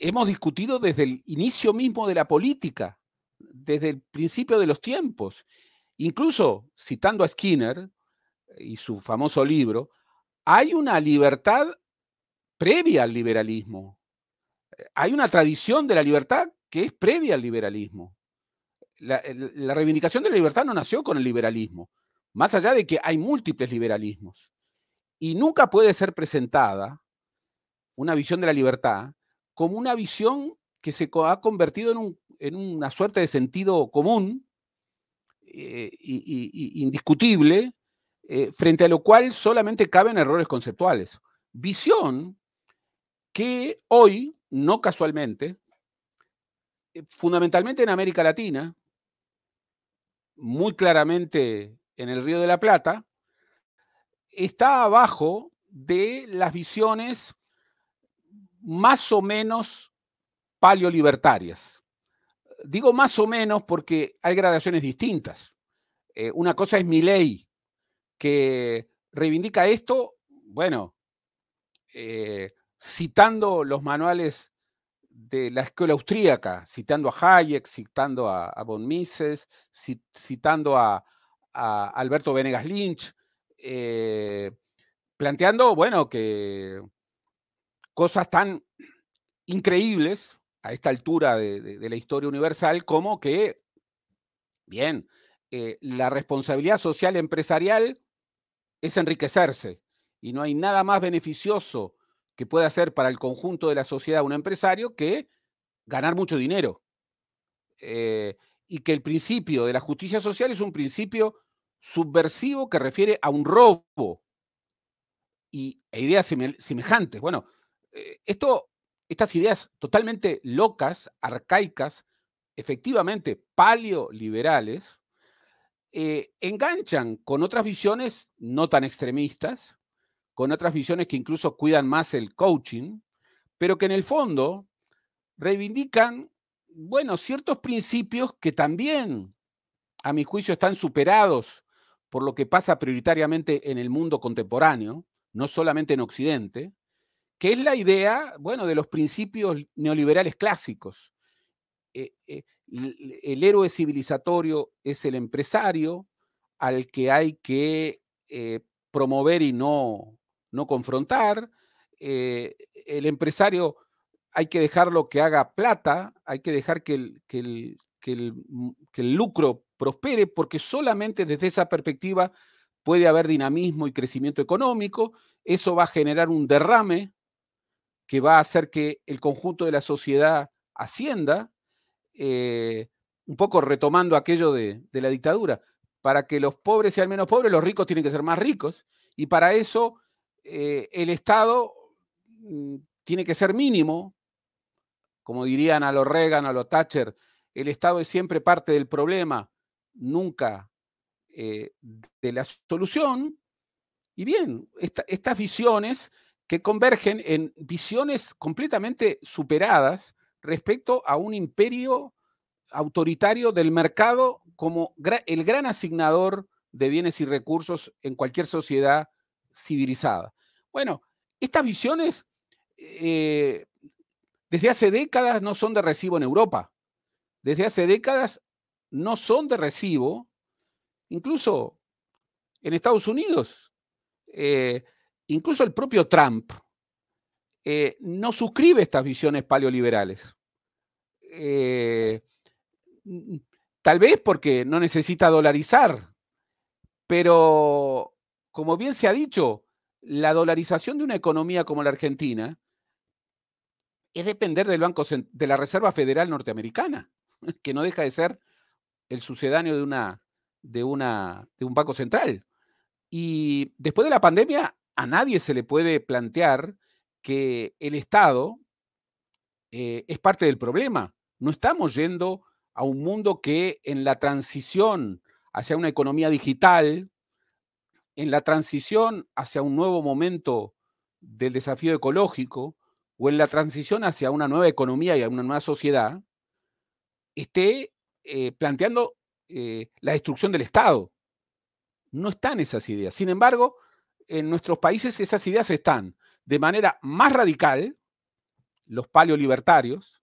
hemos discutido desde el inicio mismo de la política, desde el principio de los tiempos. Incluso citando a Skinner y su famoso libro, hay una libertad previa al liberalismo. Eh, hay una tradición de la libertad que es previa al liberalismo. La, reivindicación de la libertad no nació con el liberalismo, más allá de que hay múltiples liberalismos. Y nunca puede ser presentada una visión de la libertad como una visión que se ha convertido en, una suerte de sentido común e y, indiscutible, eh, frente a lo cual solamente caben errores conceptuales. Visión que hoy, no casualmente, eh, fundamentalmente en América Latina, muy claramente en el Río de la Plata, está abajo de las visiones más o menos paleolibertarias. Digo más o menos porque hay gradaciones distintas. Eh, una cosa es mi ley, que reivindica esto, bueno, eh, citando los manuales de la escuela austríaca, citando a Hayek, citando a, von Mises, citando a, Alberto Venegas Lynch, eh, planteando, bueno, que cosas tan increíbles a esta altura de, la historia universal como que, bien, eh, la responsabilidad social empresarial es enriquecerse y no hay nada más beneficioso que puede hacer para el conjunto de la sociedad un empresario que ganar mucho dinero. Eh, y que el principio de la justicia social es un principio subversivo que refiere a un robo y, e ideas semejantes. Bueno, eh, esto, estas ideas totalmente locas, arcaicas, efectivamente paleoliberales, eh, enganchan con otras visiones no tan extremistas, con otras visiones que incluso cuidan más el coaching, pero que en el fondo reivindican, bueno, ciertos principios que también, a mi juicio, están superados por lo que pasa prioritariamente en el mundo contemporáneo, no solamente en Occidente, que es la idea, bueno, de los principios neoliberales clásicos. Eh, eh, el héroe civilizatorio es el empresario al que hay que eh, promover y no no confrontar. Eh, el empresario hay que dejarlo que haga plata, hay que dejar que el, mm, el, lucro prospere, porque solamente desde esa perspectiva puede haber dinamismo y crecimiento económico. Eso va a generar un derrame que va a hacer que el conjunto de la sociedad ascienda, eh, un poco retomando aquello de, de la dictadura. Para que los pobres sean menos pobres, los ricos tienen que ser más ricos. Y para eso eh, el Estado mm, tiene que ser mínimo, como dirían a los Reagan, a los Thatcher, el Estado es siempre parte del problema, nunca eh, de la solución. Y bien, estas visiones que convergen en visiones completamente superadas respecto a un imperio autoritario del mercado como el gran asignador de bienes y recursos en cualquier sociedad civilizada. Bueno, estas visiones eh, desde hace décadas no son de recibo en Europa. Desde hace décadas no son de recibo, incluso en Estados Unidos. Eh, incluso el propio Trump eh, no suscribe estas visiones paleoliberales. tal vez porque no necesita dolarizar, pero como bien se ha dicho, la dolarización de una economía como la Argentina es depender del Banco de la Reserva Federal Norteamericana, que no deja de ser el sucedáneo de una un banco central. Y después de la pandemia a nadie se le puede plantear que el Estado eh, es parte del problema. No estamos yendo a un mundo que en la transición hacia una economía digital, en la transición hacia un nuevo momento del desafío ecológico o en la transición hacia una nueva economía y a una nueva sociedad, esté eh, planteando eh, la destrucción del Estado. No están esas ideas. Sin embargo, en nuestros países esas ideas están de manera más radical, los paleolibertarios,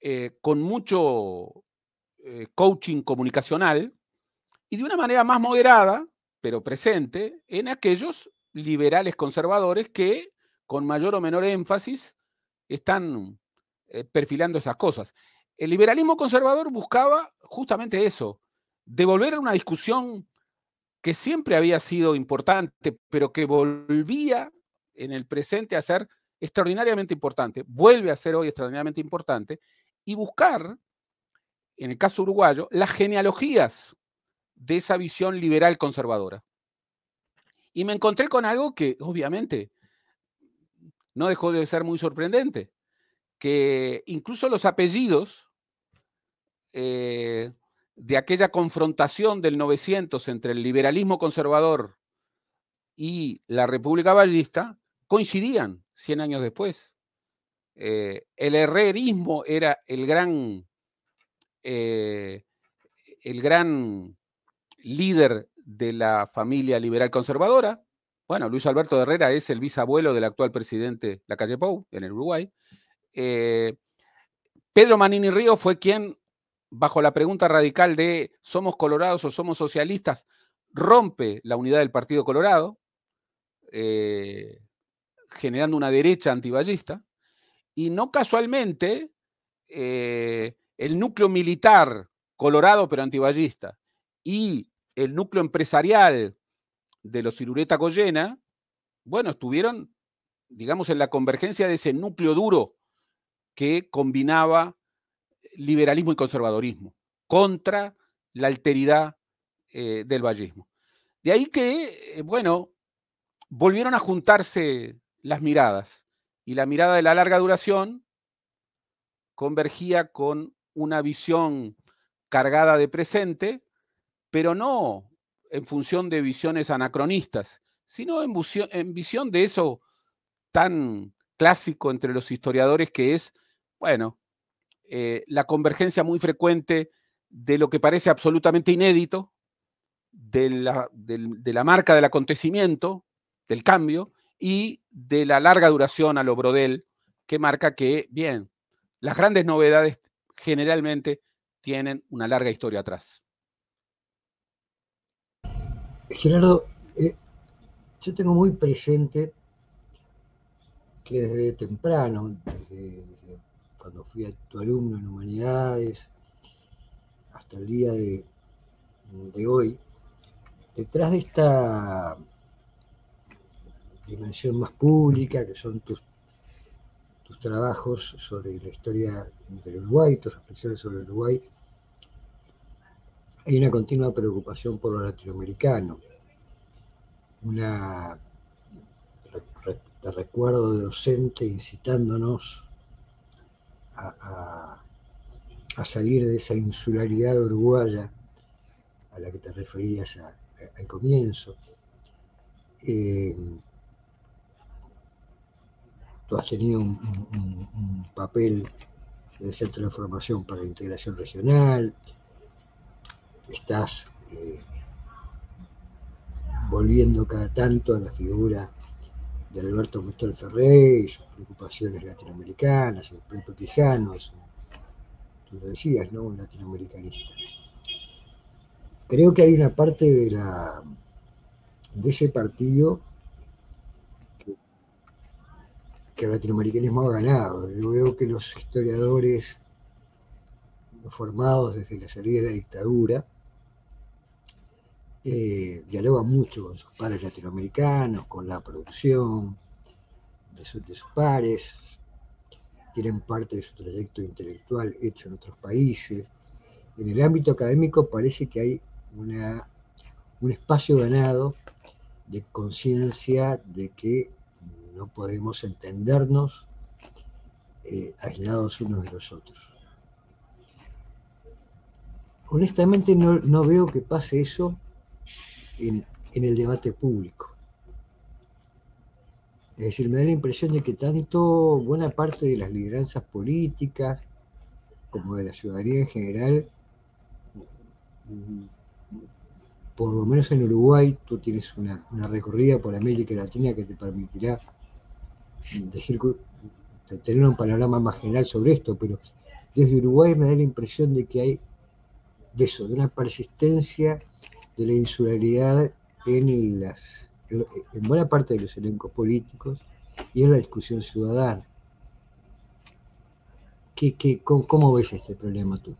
eh, con mucho coaching comunicacional, y de una manera más moderada, pero presente, en aquellos liberales conservadores que con mayor o menor énfasis están eh, perfilando esas cosas. El liberalismo conservador buscaba justamente eso, devolver a una discusión que siempre había sido importante, pero que volvía en el presente a ser extraordinariamente importante, vuelve a ser hoy extraordinariamente importante, y buscar, en el caso uruguayo, las genealogías de esa visión liberal conservadora. Y me encontré con algo que obviamente no dejó de ser muy sorprendente, que incluso los apellidos eh, de aquella confrontación del 900 entre el liberalismo conservador y la República vallista coincidían 100 años después. Eh, el herrerismo era el gran, eh, el gran líder de la familia liberal conservadora. Bueno, Luis Alberto Herrera es el bisabuelo del actual presidente Lacalle Pou en el Uruguay. Eh, Pedro Manini Río fue quien, bajo la pregunta radical de ¿somos colorados o somos socialistas?, rompe la unidad del Partido Colorado, eh, generando una derecha antiballista Y no casualmente, eh, el núcleo militar colorado pero antiballista y el núcleo empresarial de los Cirureta Collena, bueno, estuvieron, digamos, en la convergencia de ese núcleo duro que combinaba liberalismo y conservadorismo contra la alteridad eh, del vallismo. De ahí que, eh, bueno, volvieron a juntarse las miradas y la mirada de la larga duración convergía con una visión cargada de presente pero no en función de visiones anacronistas, sino en, visión de eso tan clásico entre los historiadores que es, bueno, eh, la convergencia muy frecuente de lo que parece absolutamente inédito, de la, de la, marca del acontecimiento, del cambio, y de la larga duración a lo Brodel, que marca que, bien, las grandes novedades generalmente tienen una larga historia atrás. Gerardo, eh, yo tengo muy presente que desde temprano, desde, cuando fui a tu alumno en humanidades, hasta el día de, hoy, detrás de esta dimensión más pública, que son tus trabajos sobre la historia del Uruguay, tus reflexiones sobre el Uruguay, hay una continua preocupación por lo latinoamericano. Una, recuerdo de docente incitándonos a, salir de esa insularidad uruguaya a la que te referías al comienzo. Eh, tú has tenido un, un, papel de centro de formación para la integración regional, estás eh, volviendo cada tanto a la figura de Alberto Gustavo Ferrey y sus preocupaciones latinoamericanas, el propio Quijano, tú lo decías, ¿no? Un latinoamericanista. Creo que hay una parte de, la, de ese partido que, que el latinoamericanismo ha ganado. Yo veo que los historiadores formados desde la salida de la dictadura, eh, dialoga mucho con sus pares latinoamericanos, con la producción de, sus pares, tienen parte de su trayecto intelectual hecho en otros países. En el ámbito académico parece que hay un espacio ganado de conciencia de que no podemos entendernos eh, aislados unos de los otros. Honestamente no veo que pase eso en, el debate público. Es decir, me da la impresión de que tanto buena parte de las lideranzas políticas como de la ciudadanía en general, por lo menos en Uruguay, tú tienes una, recorrida por América Latina que te permitirá decir, tener un panorama más general sobre esto, pero desde Uruguay me da la impresión de que hay de eso, de una persistencia de la insularidad en, las, en buena parte de los elencos políticos y en la discusión ciudadana. ¿Qué, qué, cómo, ves este problema tú?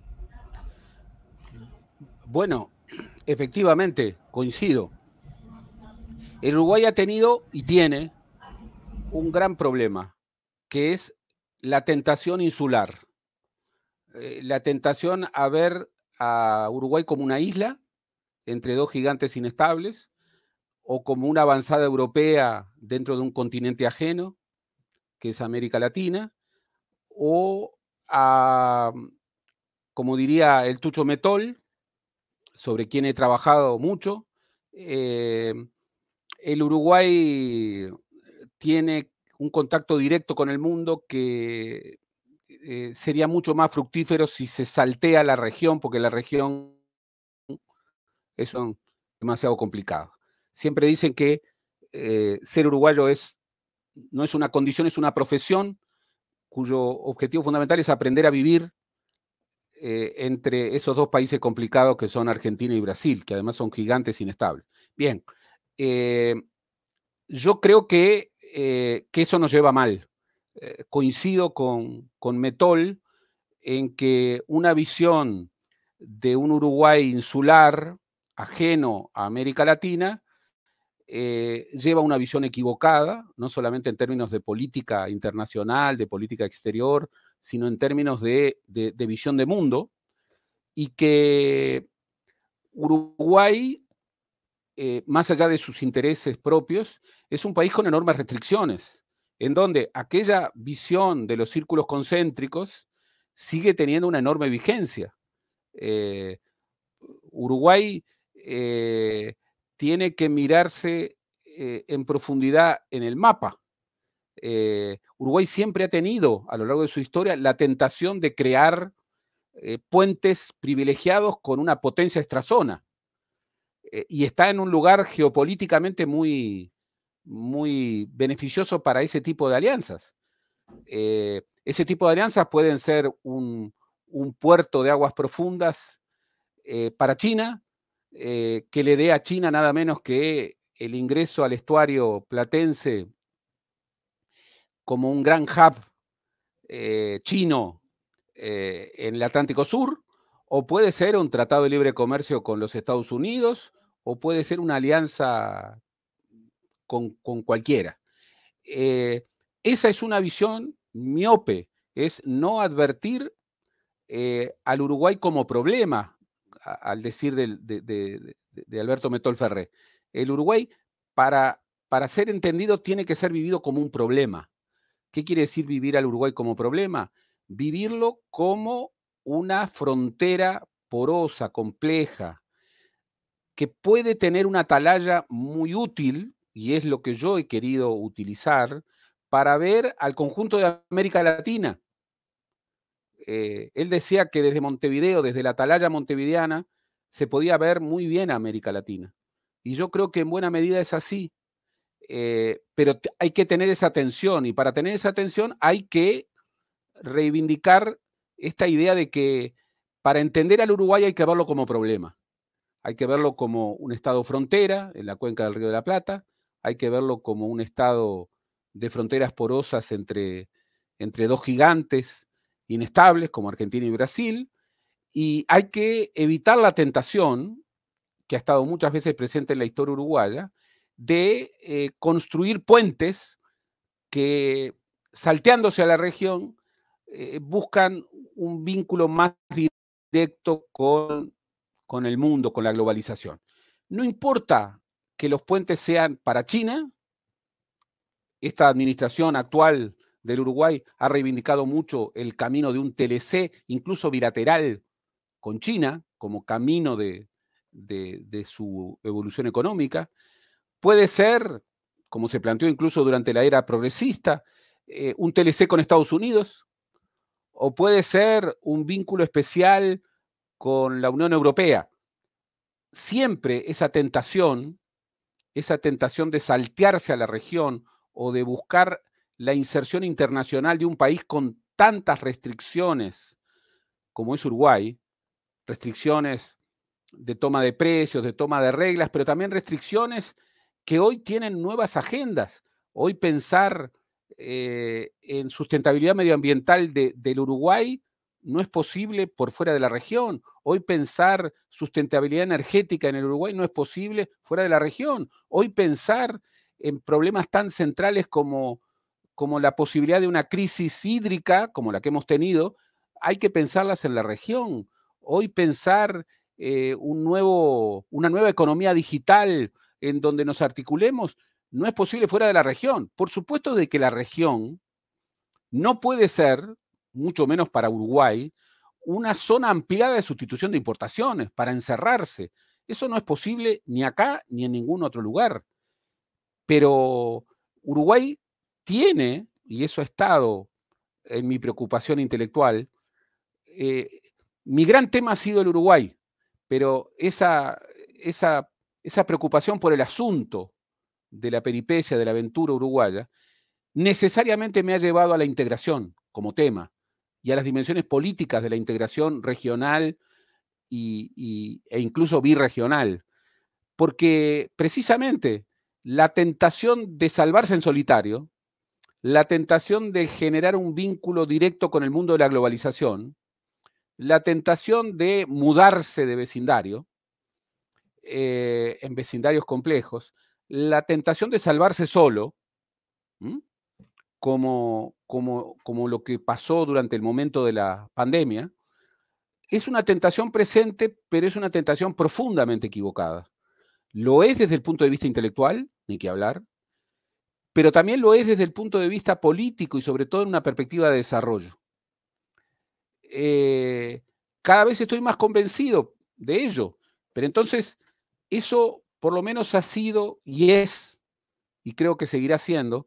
Bueno, efectivamente, coincido. El Uruguay ha tenido y tiene un gran problema, que es la tentación insular. Eh, la tentación a ver a Uruguay como una isla entre dos gigantes inestables, o como una avanzada europea dentro de un continente ajeno, que es América Latina, o a, como diría el Tucho Metol, sobre quien he trabajado mucho, eh, el Uruguay tiene un contacto directo con el mundo que eh, sería mucho más fructífero si se saltea la región, porque la región es demasiado complicado. Siempre dicen que eh, ser uruguayo es, no es una condición, es una profesión cuyo objetivo fundamental es aprender a vivir eh, entre esos dos países complicados que son Argentina y Brasil, que además son gigantes inestables. Bien, eh, yo creo que, eso nos lleva mal. coincido con, con Metol en que una visión de un Uruguay insular, ajeno a América Latina, eh, lleva una visión equivocada, no solamente en términos de política internacional, de política exterior, sino en términos de, visión de mundo, y que Uruguay, eh, más allá de sus intereses propios, es un país con enormes restricciones, en donde aquella visión de los círculos concéntricos sigue teniendo una enorme vigencia. Eh, Uruguay eh, tiene que mirarse eh, en profundidad en el mapa. Eh, Uruguay siempre ha tenido a lo largo de su historia la tentación de crear puentes privilegiados con una potencia extrazona y está en un lugar geopolíticamente muy, muy beneficioso para ese tipo de alianzas. ese tipo de alianzas pueden ser un, puerto de aguas profundas para China, eh, que le dé a China nada menos que el ingreso al estuario platense como un gran hub eh, chino eh, en el Atlántico Sur, o puede ser un tratado de libre comercio con los Estados Unidos, o puede ser una alianza con, cualquiera. esa es una visión miope, es no advertir al Uruguay como problema al decir de, Alberto Metolferré, el Uruguay para, para ser entendido tiene que ser vivido como un problema. ¿Qué quiere decir vivir al Uruguay como problema? Vivirlo como una frontera porosa, compleja, que puede tener una atalaya muy útil, y es lo que yo he querido utilizar, para ver al conjunto de América Latina. Eh, él decía que desde Montevideo, desde la atalaya montevideana, se podía ver muy bien a América Latina. Y yo creo que en buena medida es así. Eh, pero hay que tener esa atención y para tener esa atención hay que reivindicar esta idea de que para entender al Uruguay hay que verlo como problema, hay que verlo como un estado frontera en la cuenca del Río de la Plata, hay que verlo como un estado de fronteras porosas entre, entre dos gigantes inestables como Argentina y Brasil, y hay que evitar la tentación, que ha estado muchas veces presente en la historia uruguaya, de eh, construir puentes que, salteándose a la región, eh, buscan un vínculo más directo con, con el mundo, con la globalización. No importa que los puentes sean para China, esta administración actual del Uruguay ha reivindicado mucho el camino de un TLC, incluso bilateral, con China, como camino de, su evolución económica. Puede ser, como se planteó incluso durante la era progresista, eh, un TLC con Estados Unidos, o puede ser un vínculo especial con la Unión Europea. Siempre esa tentación, esa tentación de saltearse a la región o de buscar la inserción internacional de un país con tantas restricciones como es Uruguay, restricciones de toma de precios, de toma de reglas, pero también restricciones que hoy tienen nuevas agendas. Hoy pensar eh, en sustentabilidad medioambiental del Uruguay no es posible por fuera de la región. Hoy pensar sustentabilidad energética en el Uruguay no es posible fuera de la región. Hoy pensar en problemas tan centrales como como la posibilidad de una crisis hídrica, como la que hemos tenido, hay que pensarlas en la región. Hoy pensar eh, un nuevo, una nueva economía digital en donde nos articulemos no es posible fuera de la región. Por supuesto de que la región no puede ser, mucho menos para Uruguay, una zona ampliada de sustitución de importaciones para encerrarse. Eso no es posible ni acá ni en ningún otro lugar. Pero Uruguay tiene, y eso ha estado en mi preocupación intelectual, eh, mi gran tema ha sido el Uruguay, pero esa, esa, esa preocupación por el asunto de la peripecia, de la aventura uruguaya, necesariamente me ha llevado a la integración como tema y a las dimensiones políticas de la integración regional y, e incluso birregional. Porque precisamente la tentación de salvarse en solitario, la tentación de generar un vínculo directo con el mundo de la globalización, la tentación de mudarse de vecindario, eh, en vecindarios complejos, la tentación de salvarse solo, como, como, como lo que pasó durante el momento de la pandemia, es una tentación presente, pero es una tentación profundamente equivocada. Lo es desde el punto de vista intelectual, ni que hablar, pero también lo es desde el punto de vista político y sobre todo en una perspectiva de desarrollo. Eh, cada vez estoy más convencido de ello, pero entonces eso por lo menos ha sido y es, y creo que seguirá siendo,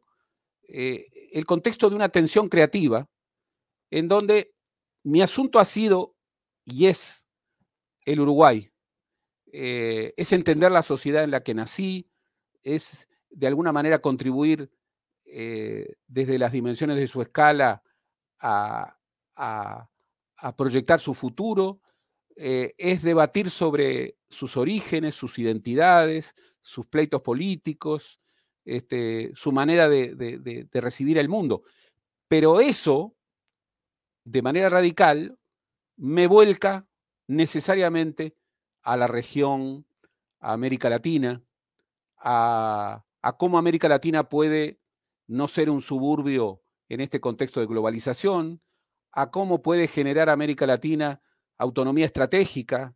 eh, el contexto de una tensión creativa en donde mi asunto ha sido y es el Uruguay. Eh, es entender la sociedad en la que nací, es de alguna manera contribuir eh, desde las dimensiones de su escala a, proyectar su futuro, eh, es debatir sobre sus orígenes, sus identidades, sus pleitos políticos, este, su manera de, de recibir el mundo. Pero eso, de manera radical, me vuelca necesariamente a la región, a América Latina, a a cómo América Latina puede no ser un suburbio en este contexto de globalización, a cómo puede generar América Latina autonomía estratégica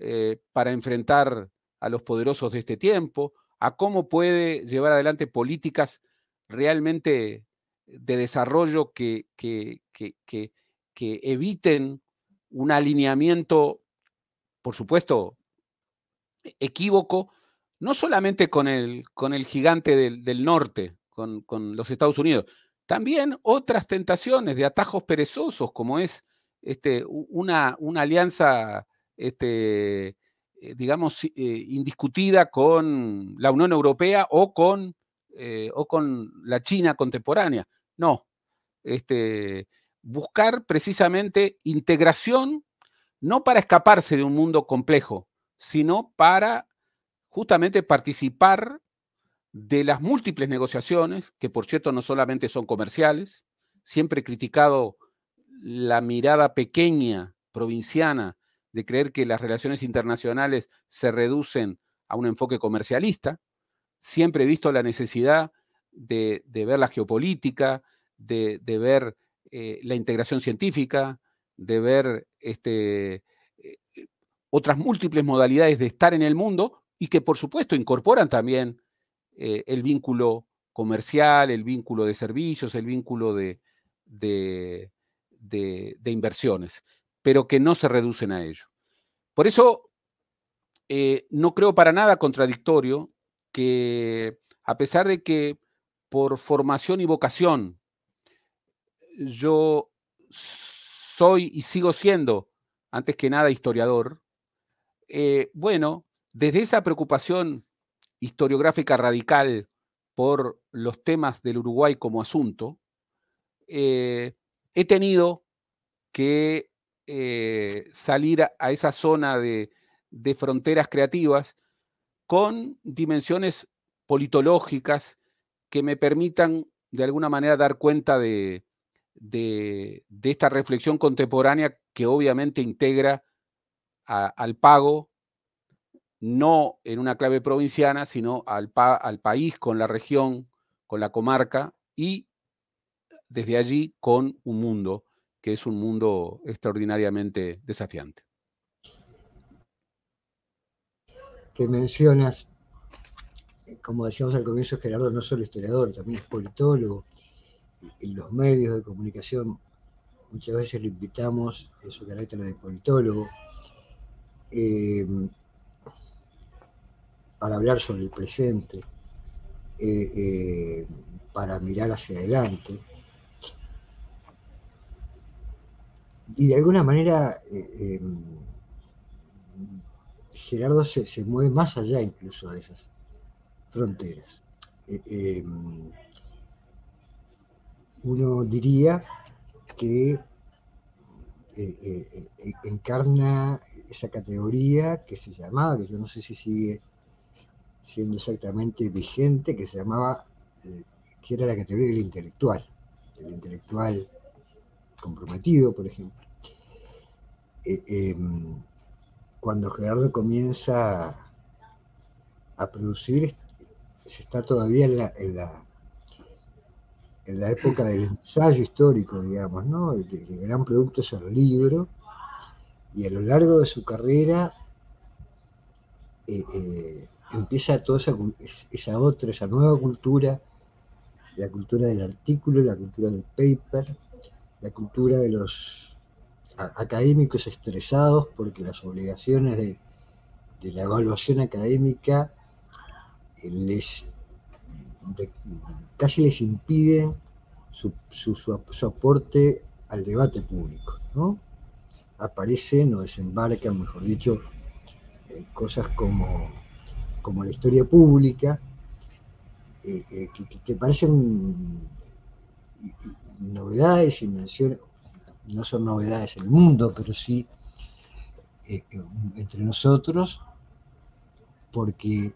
eh, para enfrentar a los poderosos de este tiempo, a cómo puede llevar adelante políticas realmente de desarrollo que, que, eviten un alineamiento, por supuesto, e-, equívoco no solamente con el, con el gigante del, norte, con, los Estados Unidos, también otras tentaciones de atajos perezosos, como es este, una, alianza, este, eh, digamos, eh, indiscutida con la Unión Europea o con, eh, o con la China contemporánea. No, este, buscar precisamente integración, no para escaparse de un mundo complejo, sino para justamente participar de las múltiples negociaciones, que por cierto no solamente son comerciales, siempre he criticado la mirada pequeña, provinciana, de creer que las relaciones internacionales se reducen a un enfoque comercialista, siempre he visto la necesidad de, ver la geopolítica, de, ver eh, la integración científica, de ver este, eh, otras múltiples modalidades de estar en el mundo, y que por supuesto incorporan también eh, el vínculo comercial, el vínculo de servicios, el vínculo de, de, inversiones, pero que no se reducen a ello. Por eso, eh, no creo para nada contradictorio que, a pesar de que por formación y vocación yo soy y sigo siendo, antes que nada, historiador, eh, bueno, desde esa preocupación historiográfica radical por los temas del Uruguay como asunto, eh, he tenido que eh, salir a, esa zona de, fronteras creativas con dimensiones politológicas que me permitan de alguna manera dar cuenta de, esta reflexión contemporánea que obviamente integra al pago no en una clave provinciana, sino al, país, con la región, con la comarca y desde allí con un mundo que es un mundo extraordinariamente desafiante. Que mencionas, eh, como decíamos al comienzo, Gerardo no solo historiador, también es politólogo. En los medios de comunicación muchas veces lo invitamos en su carácter de politólogo. Eh, para hablar sobre el presente, eh, eh, para mirar hacia adelante. Y de alguna manera eh, Gerardo se, mueve más allá incluso de esas fronteras. uno diría que encarna esa categoría que se llamaba, que yo no sé si sigue siendo exactamente vigente, que se llamaba, eh, que era la categoría del intelectual, el intelectual comprometido, por ejemplo. Eh, em, cuando Gerardo comienza a producir, se está todavía en la, en la, época del ensayo histórico, digamos, ¿no? El, gran producto es el libro, y a lo largo de su carrera eh, empieza toda esa, otra, esa nueva cultura, la cultura del artículo, la cultura del paper, la cultura de los académicos estresados porque las obligaciones de, la evaluación académica eh, les casi les impiden su, su, aporte al debate público. Aparecen o desembarcan, mejor dicho, eh, cosas como como la historia pública, eh, eh, que, parecen novedades, no son novedades en el mundo, pero sí eh, entre nosotros, porque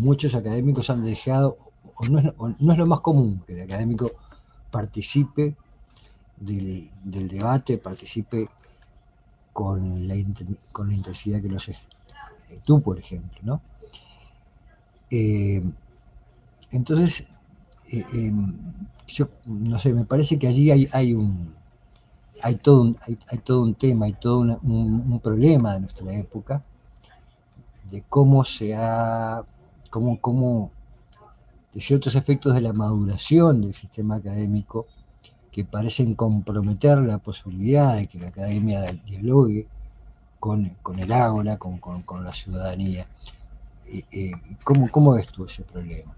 muchos académicos han dejado, o no, es, lo más común que el académico participe del, debate, participe con la, con la intensidad que los, tú, por ejemplo, eh, entonces, eh, em, yo no sé, me parece que allí hay, hay un hay todo un, hay, todo un tema, hay todo un, un, problema de nuestra época, de cómo se ha, cómo, cómo, de ciertos efectos de la maduración del sistema académico que parecen comprometer la posibilidad de que la academia dialogue con, el ágora, con, la ciudadanía. Eh, eh, ¿cómo, ves tú ese problema?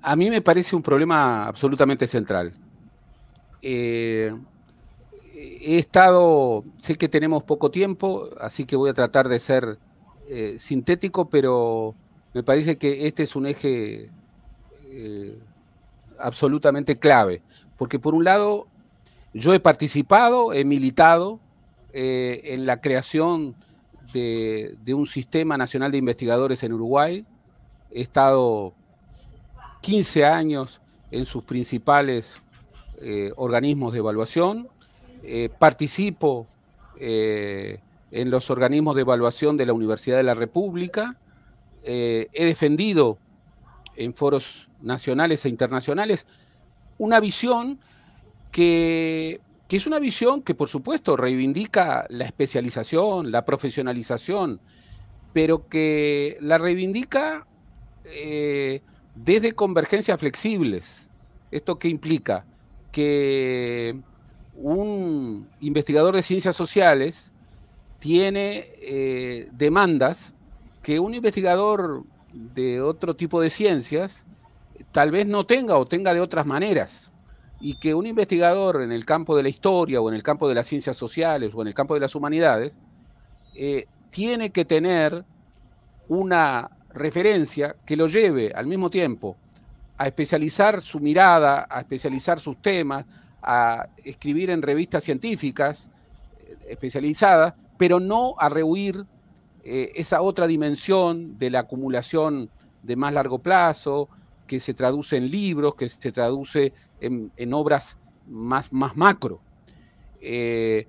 A mí me parece un problema absolutamente central. Eh, he estado, sé que tenemos poco tiempo, así que voy a tratar de ser sintético, pero me parece que este es un eje absolutamente clave, porque por un lado yo he participado, he militado eh, en la creación de, un sistema nacional de investigadores en Uruguay. He estado 15 años en sus principales eh, organismos de evaluación. Eh, participo en los organismos de evaluación de la Universidad de la República. he defendido en foros nacionales e internacionales una visión que que es una visión que por supuesto reivindica la especialización, la profesionalización, pero que la reivindica eh, desde convergencias flexibles. ¿Esto qué implica? Que un investigador de ciencias sociales tiene eh, demandas que un investigador de otro tipo de ciencias tal vez no tenga o tenga de otras maneras y que un investigador en el campo de la historia o en el campo de las ciencias sociales o en el campo de las humanidades eh, tiene que tener una referencia que lo lleve al mismo tiempo a especializar su mirada, a especializar sus temas, a escribir en revistas científicas eh, especializadas, pero no a rehuir eh, esa otra dimensión de la acumulación de más largo plazo, que se traduce en libros, que se traduce en, obras más, más macro. Eh,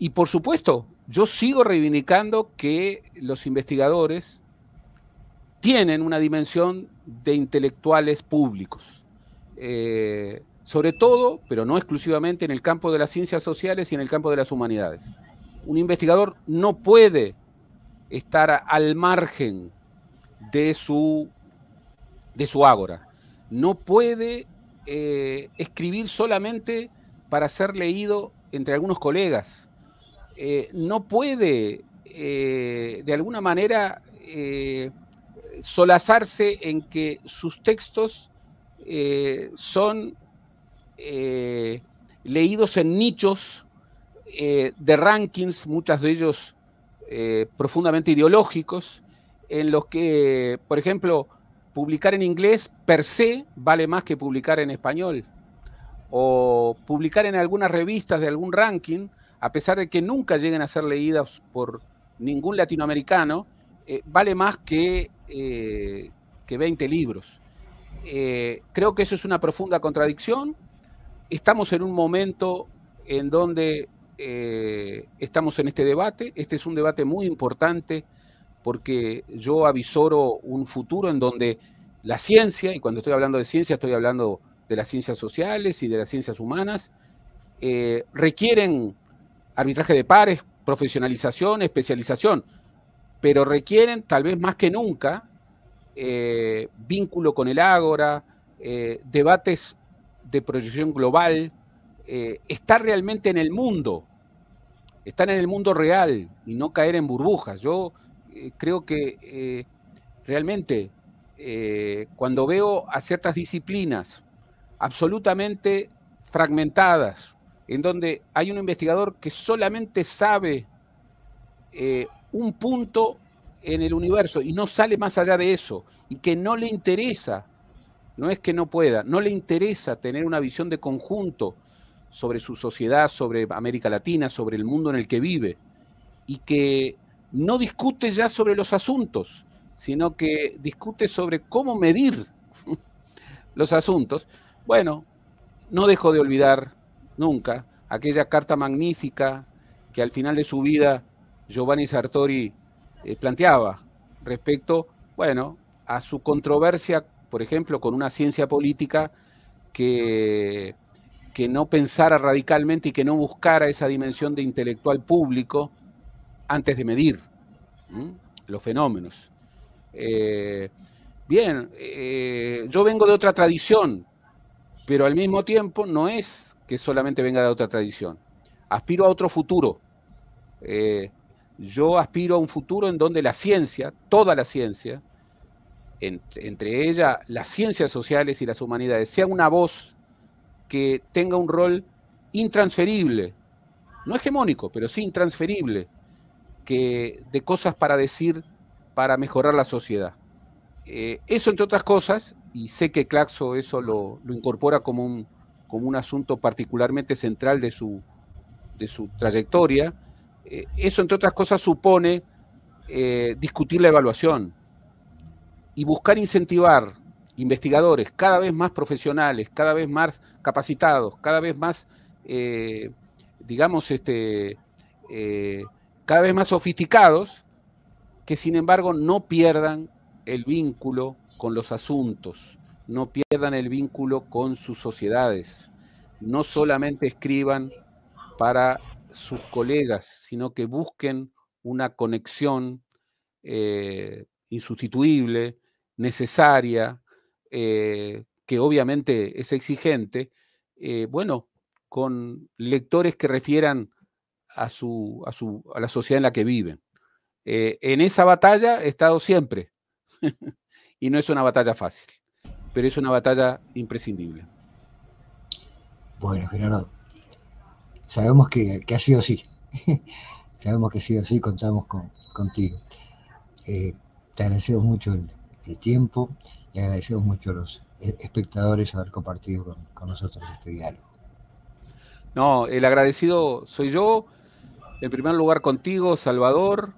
y por supuesto, yo sigo reivindicando que los investigadores tienen una dimensión de intelectuales públicos. Eh, sobre todo, pero no exclusivamente, en el campo de las ciencias sociales y en el campo de las humanidades. Un investigador no puede estar al margen de su de su ágora. No puede eh, escribir solamente para ser leído entre algunos colegas. Eh, no puede, eh, de alguna manera, solazarse en que sus textos son leídos en nichos de rankings, muchos de ellos profundamente ideológicos, en los que, por ejemplo, publicar en inglés per se vale más que publicar en español. O publicar en algunas revistas de algún ranking, a pesar de que nunca lleguen a ser leídas por ningún latinoamericano, eh, vale más que, eh, que 20 libros. Eh, creo que eso es una profunda contradicción. Estamos en un momento en donde estamos en este debate. Este es un debate muy importante porque yo avisoro un futuro en donde la ciencia, y cuando estoy hablando de ciencia estoy hablando de las ciencias sociales y de las ciencias humanas, eh, requieren arbitraje de pares, profesionalización, especialización, pero requieren tal vez más que nunca eh, vínculo con el ágora, eh, debates de proyección global, estar realmente en el mundo, estar en el mundo real y no caer en burbujas. Yo eh, creo que eh, realmente eh, cuando veo a ciertas disciplinas absolutamente fragmentadas, en donde hay un investigador que solamente sabe un punto en el universo y no sale más allá de eso, y que no le interesa, no es que no pueda, no le interesa tener una visión de conjunto sobre su sociedad, sobre América Latina, sobre el mundo en el que vive, y que no discute ya sobre los asuntos, sino que discute sobre cómo medir los asuntos. Bueno, no dejo de olvidar nunca aquella carta magnífica que al final de su vida Giovanni Sartori eh, planteaba respecto, bueno, a su controversia, por ejemplo, con una ciencia política que, que no pensara radicalmente y que no buscara esa dimensión de intelectual público, antes de medir los fenómenos. Eh, bien, eh, yo vengo de otra tradición, pero al mismo tiempo no es que solamente venga de otra tradición. Aspiro a otro futuro. Eh, yo aspiro a un futuro en donde la ciencia, toda la ciencia, entre ella las ciencias sociales y las humanidades, sea una voz que tenga un rol intransferible, no hegemónico, pero sí intransferible que, de cosas para decir para mejorar la sociedad. Eh, eso, entre otras cosas, y sé que Claxo eso lo, lo incorpora como un, como un asunto particularmente central de su, de su trayectoria, eh, eso, entre otras cosas, supone eh, discutir la evaluación y buscar incentivar investigadores cada vez más profesionales, cada vez más capacitados, cada vez más, digamos, este, cada vez más sofisticados, que sin embargo no pierdan el vínculo con los asuntos, no pierdan el vínculo con sus sociedades, no solamente escriban para sus colegas, sino que busquen una conexión eh, insustituible, necesaria, eh, que obviamente es exigente, eh, bueno, con lectores que refieran a, su, a, la sociedad en la que viven. Eh, en esa batalla he estado siempre y no es una batalla fácil, pero es una batalla imprescindible. Bueno, Gerardo, sabemos que, ha sido así, sabemos que ha sido así, contamos con, contigo. Eh, te agradecemos mucho el, tiempo y agradecemos mucho a los e, espectadores haber compartido con, con nosotros este diálogo. No, el agradecido soy yo en primer lugar contigo, Salvador,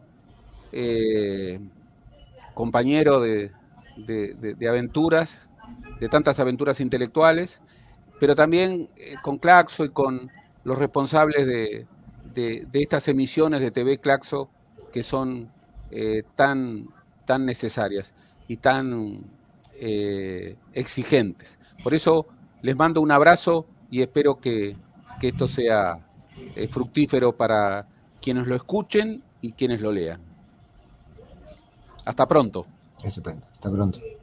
eh, compañero de, aventuras, de tantas aventuras intelectuales, pero también eh, con Claxo y con los responsables de, estas emisiones de TV Claxo que son eh, tan, tan necesarias y tan exigentes. Por eso les mando un abrazo y espero que esto sea fructífero para quienes lo escuchen y quienes lo lean. Hasta pronto. Estupendo. Hasta pronto.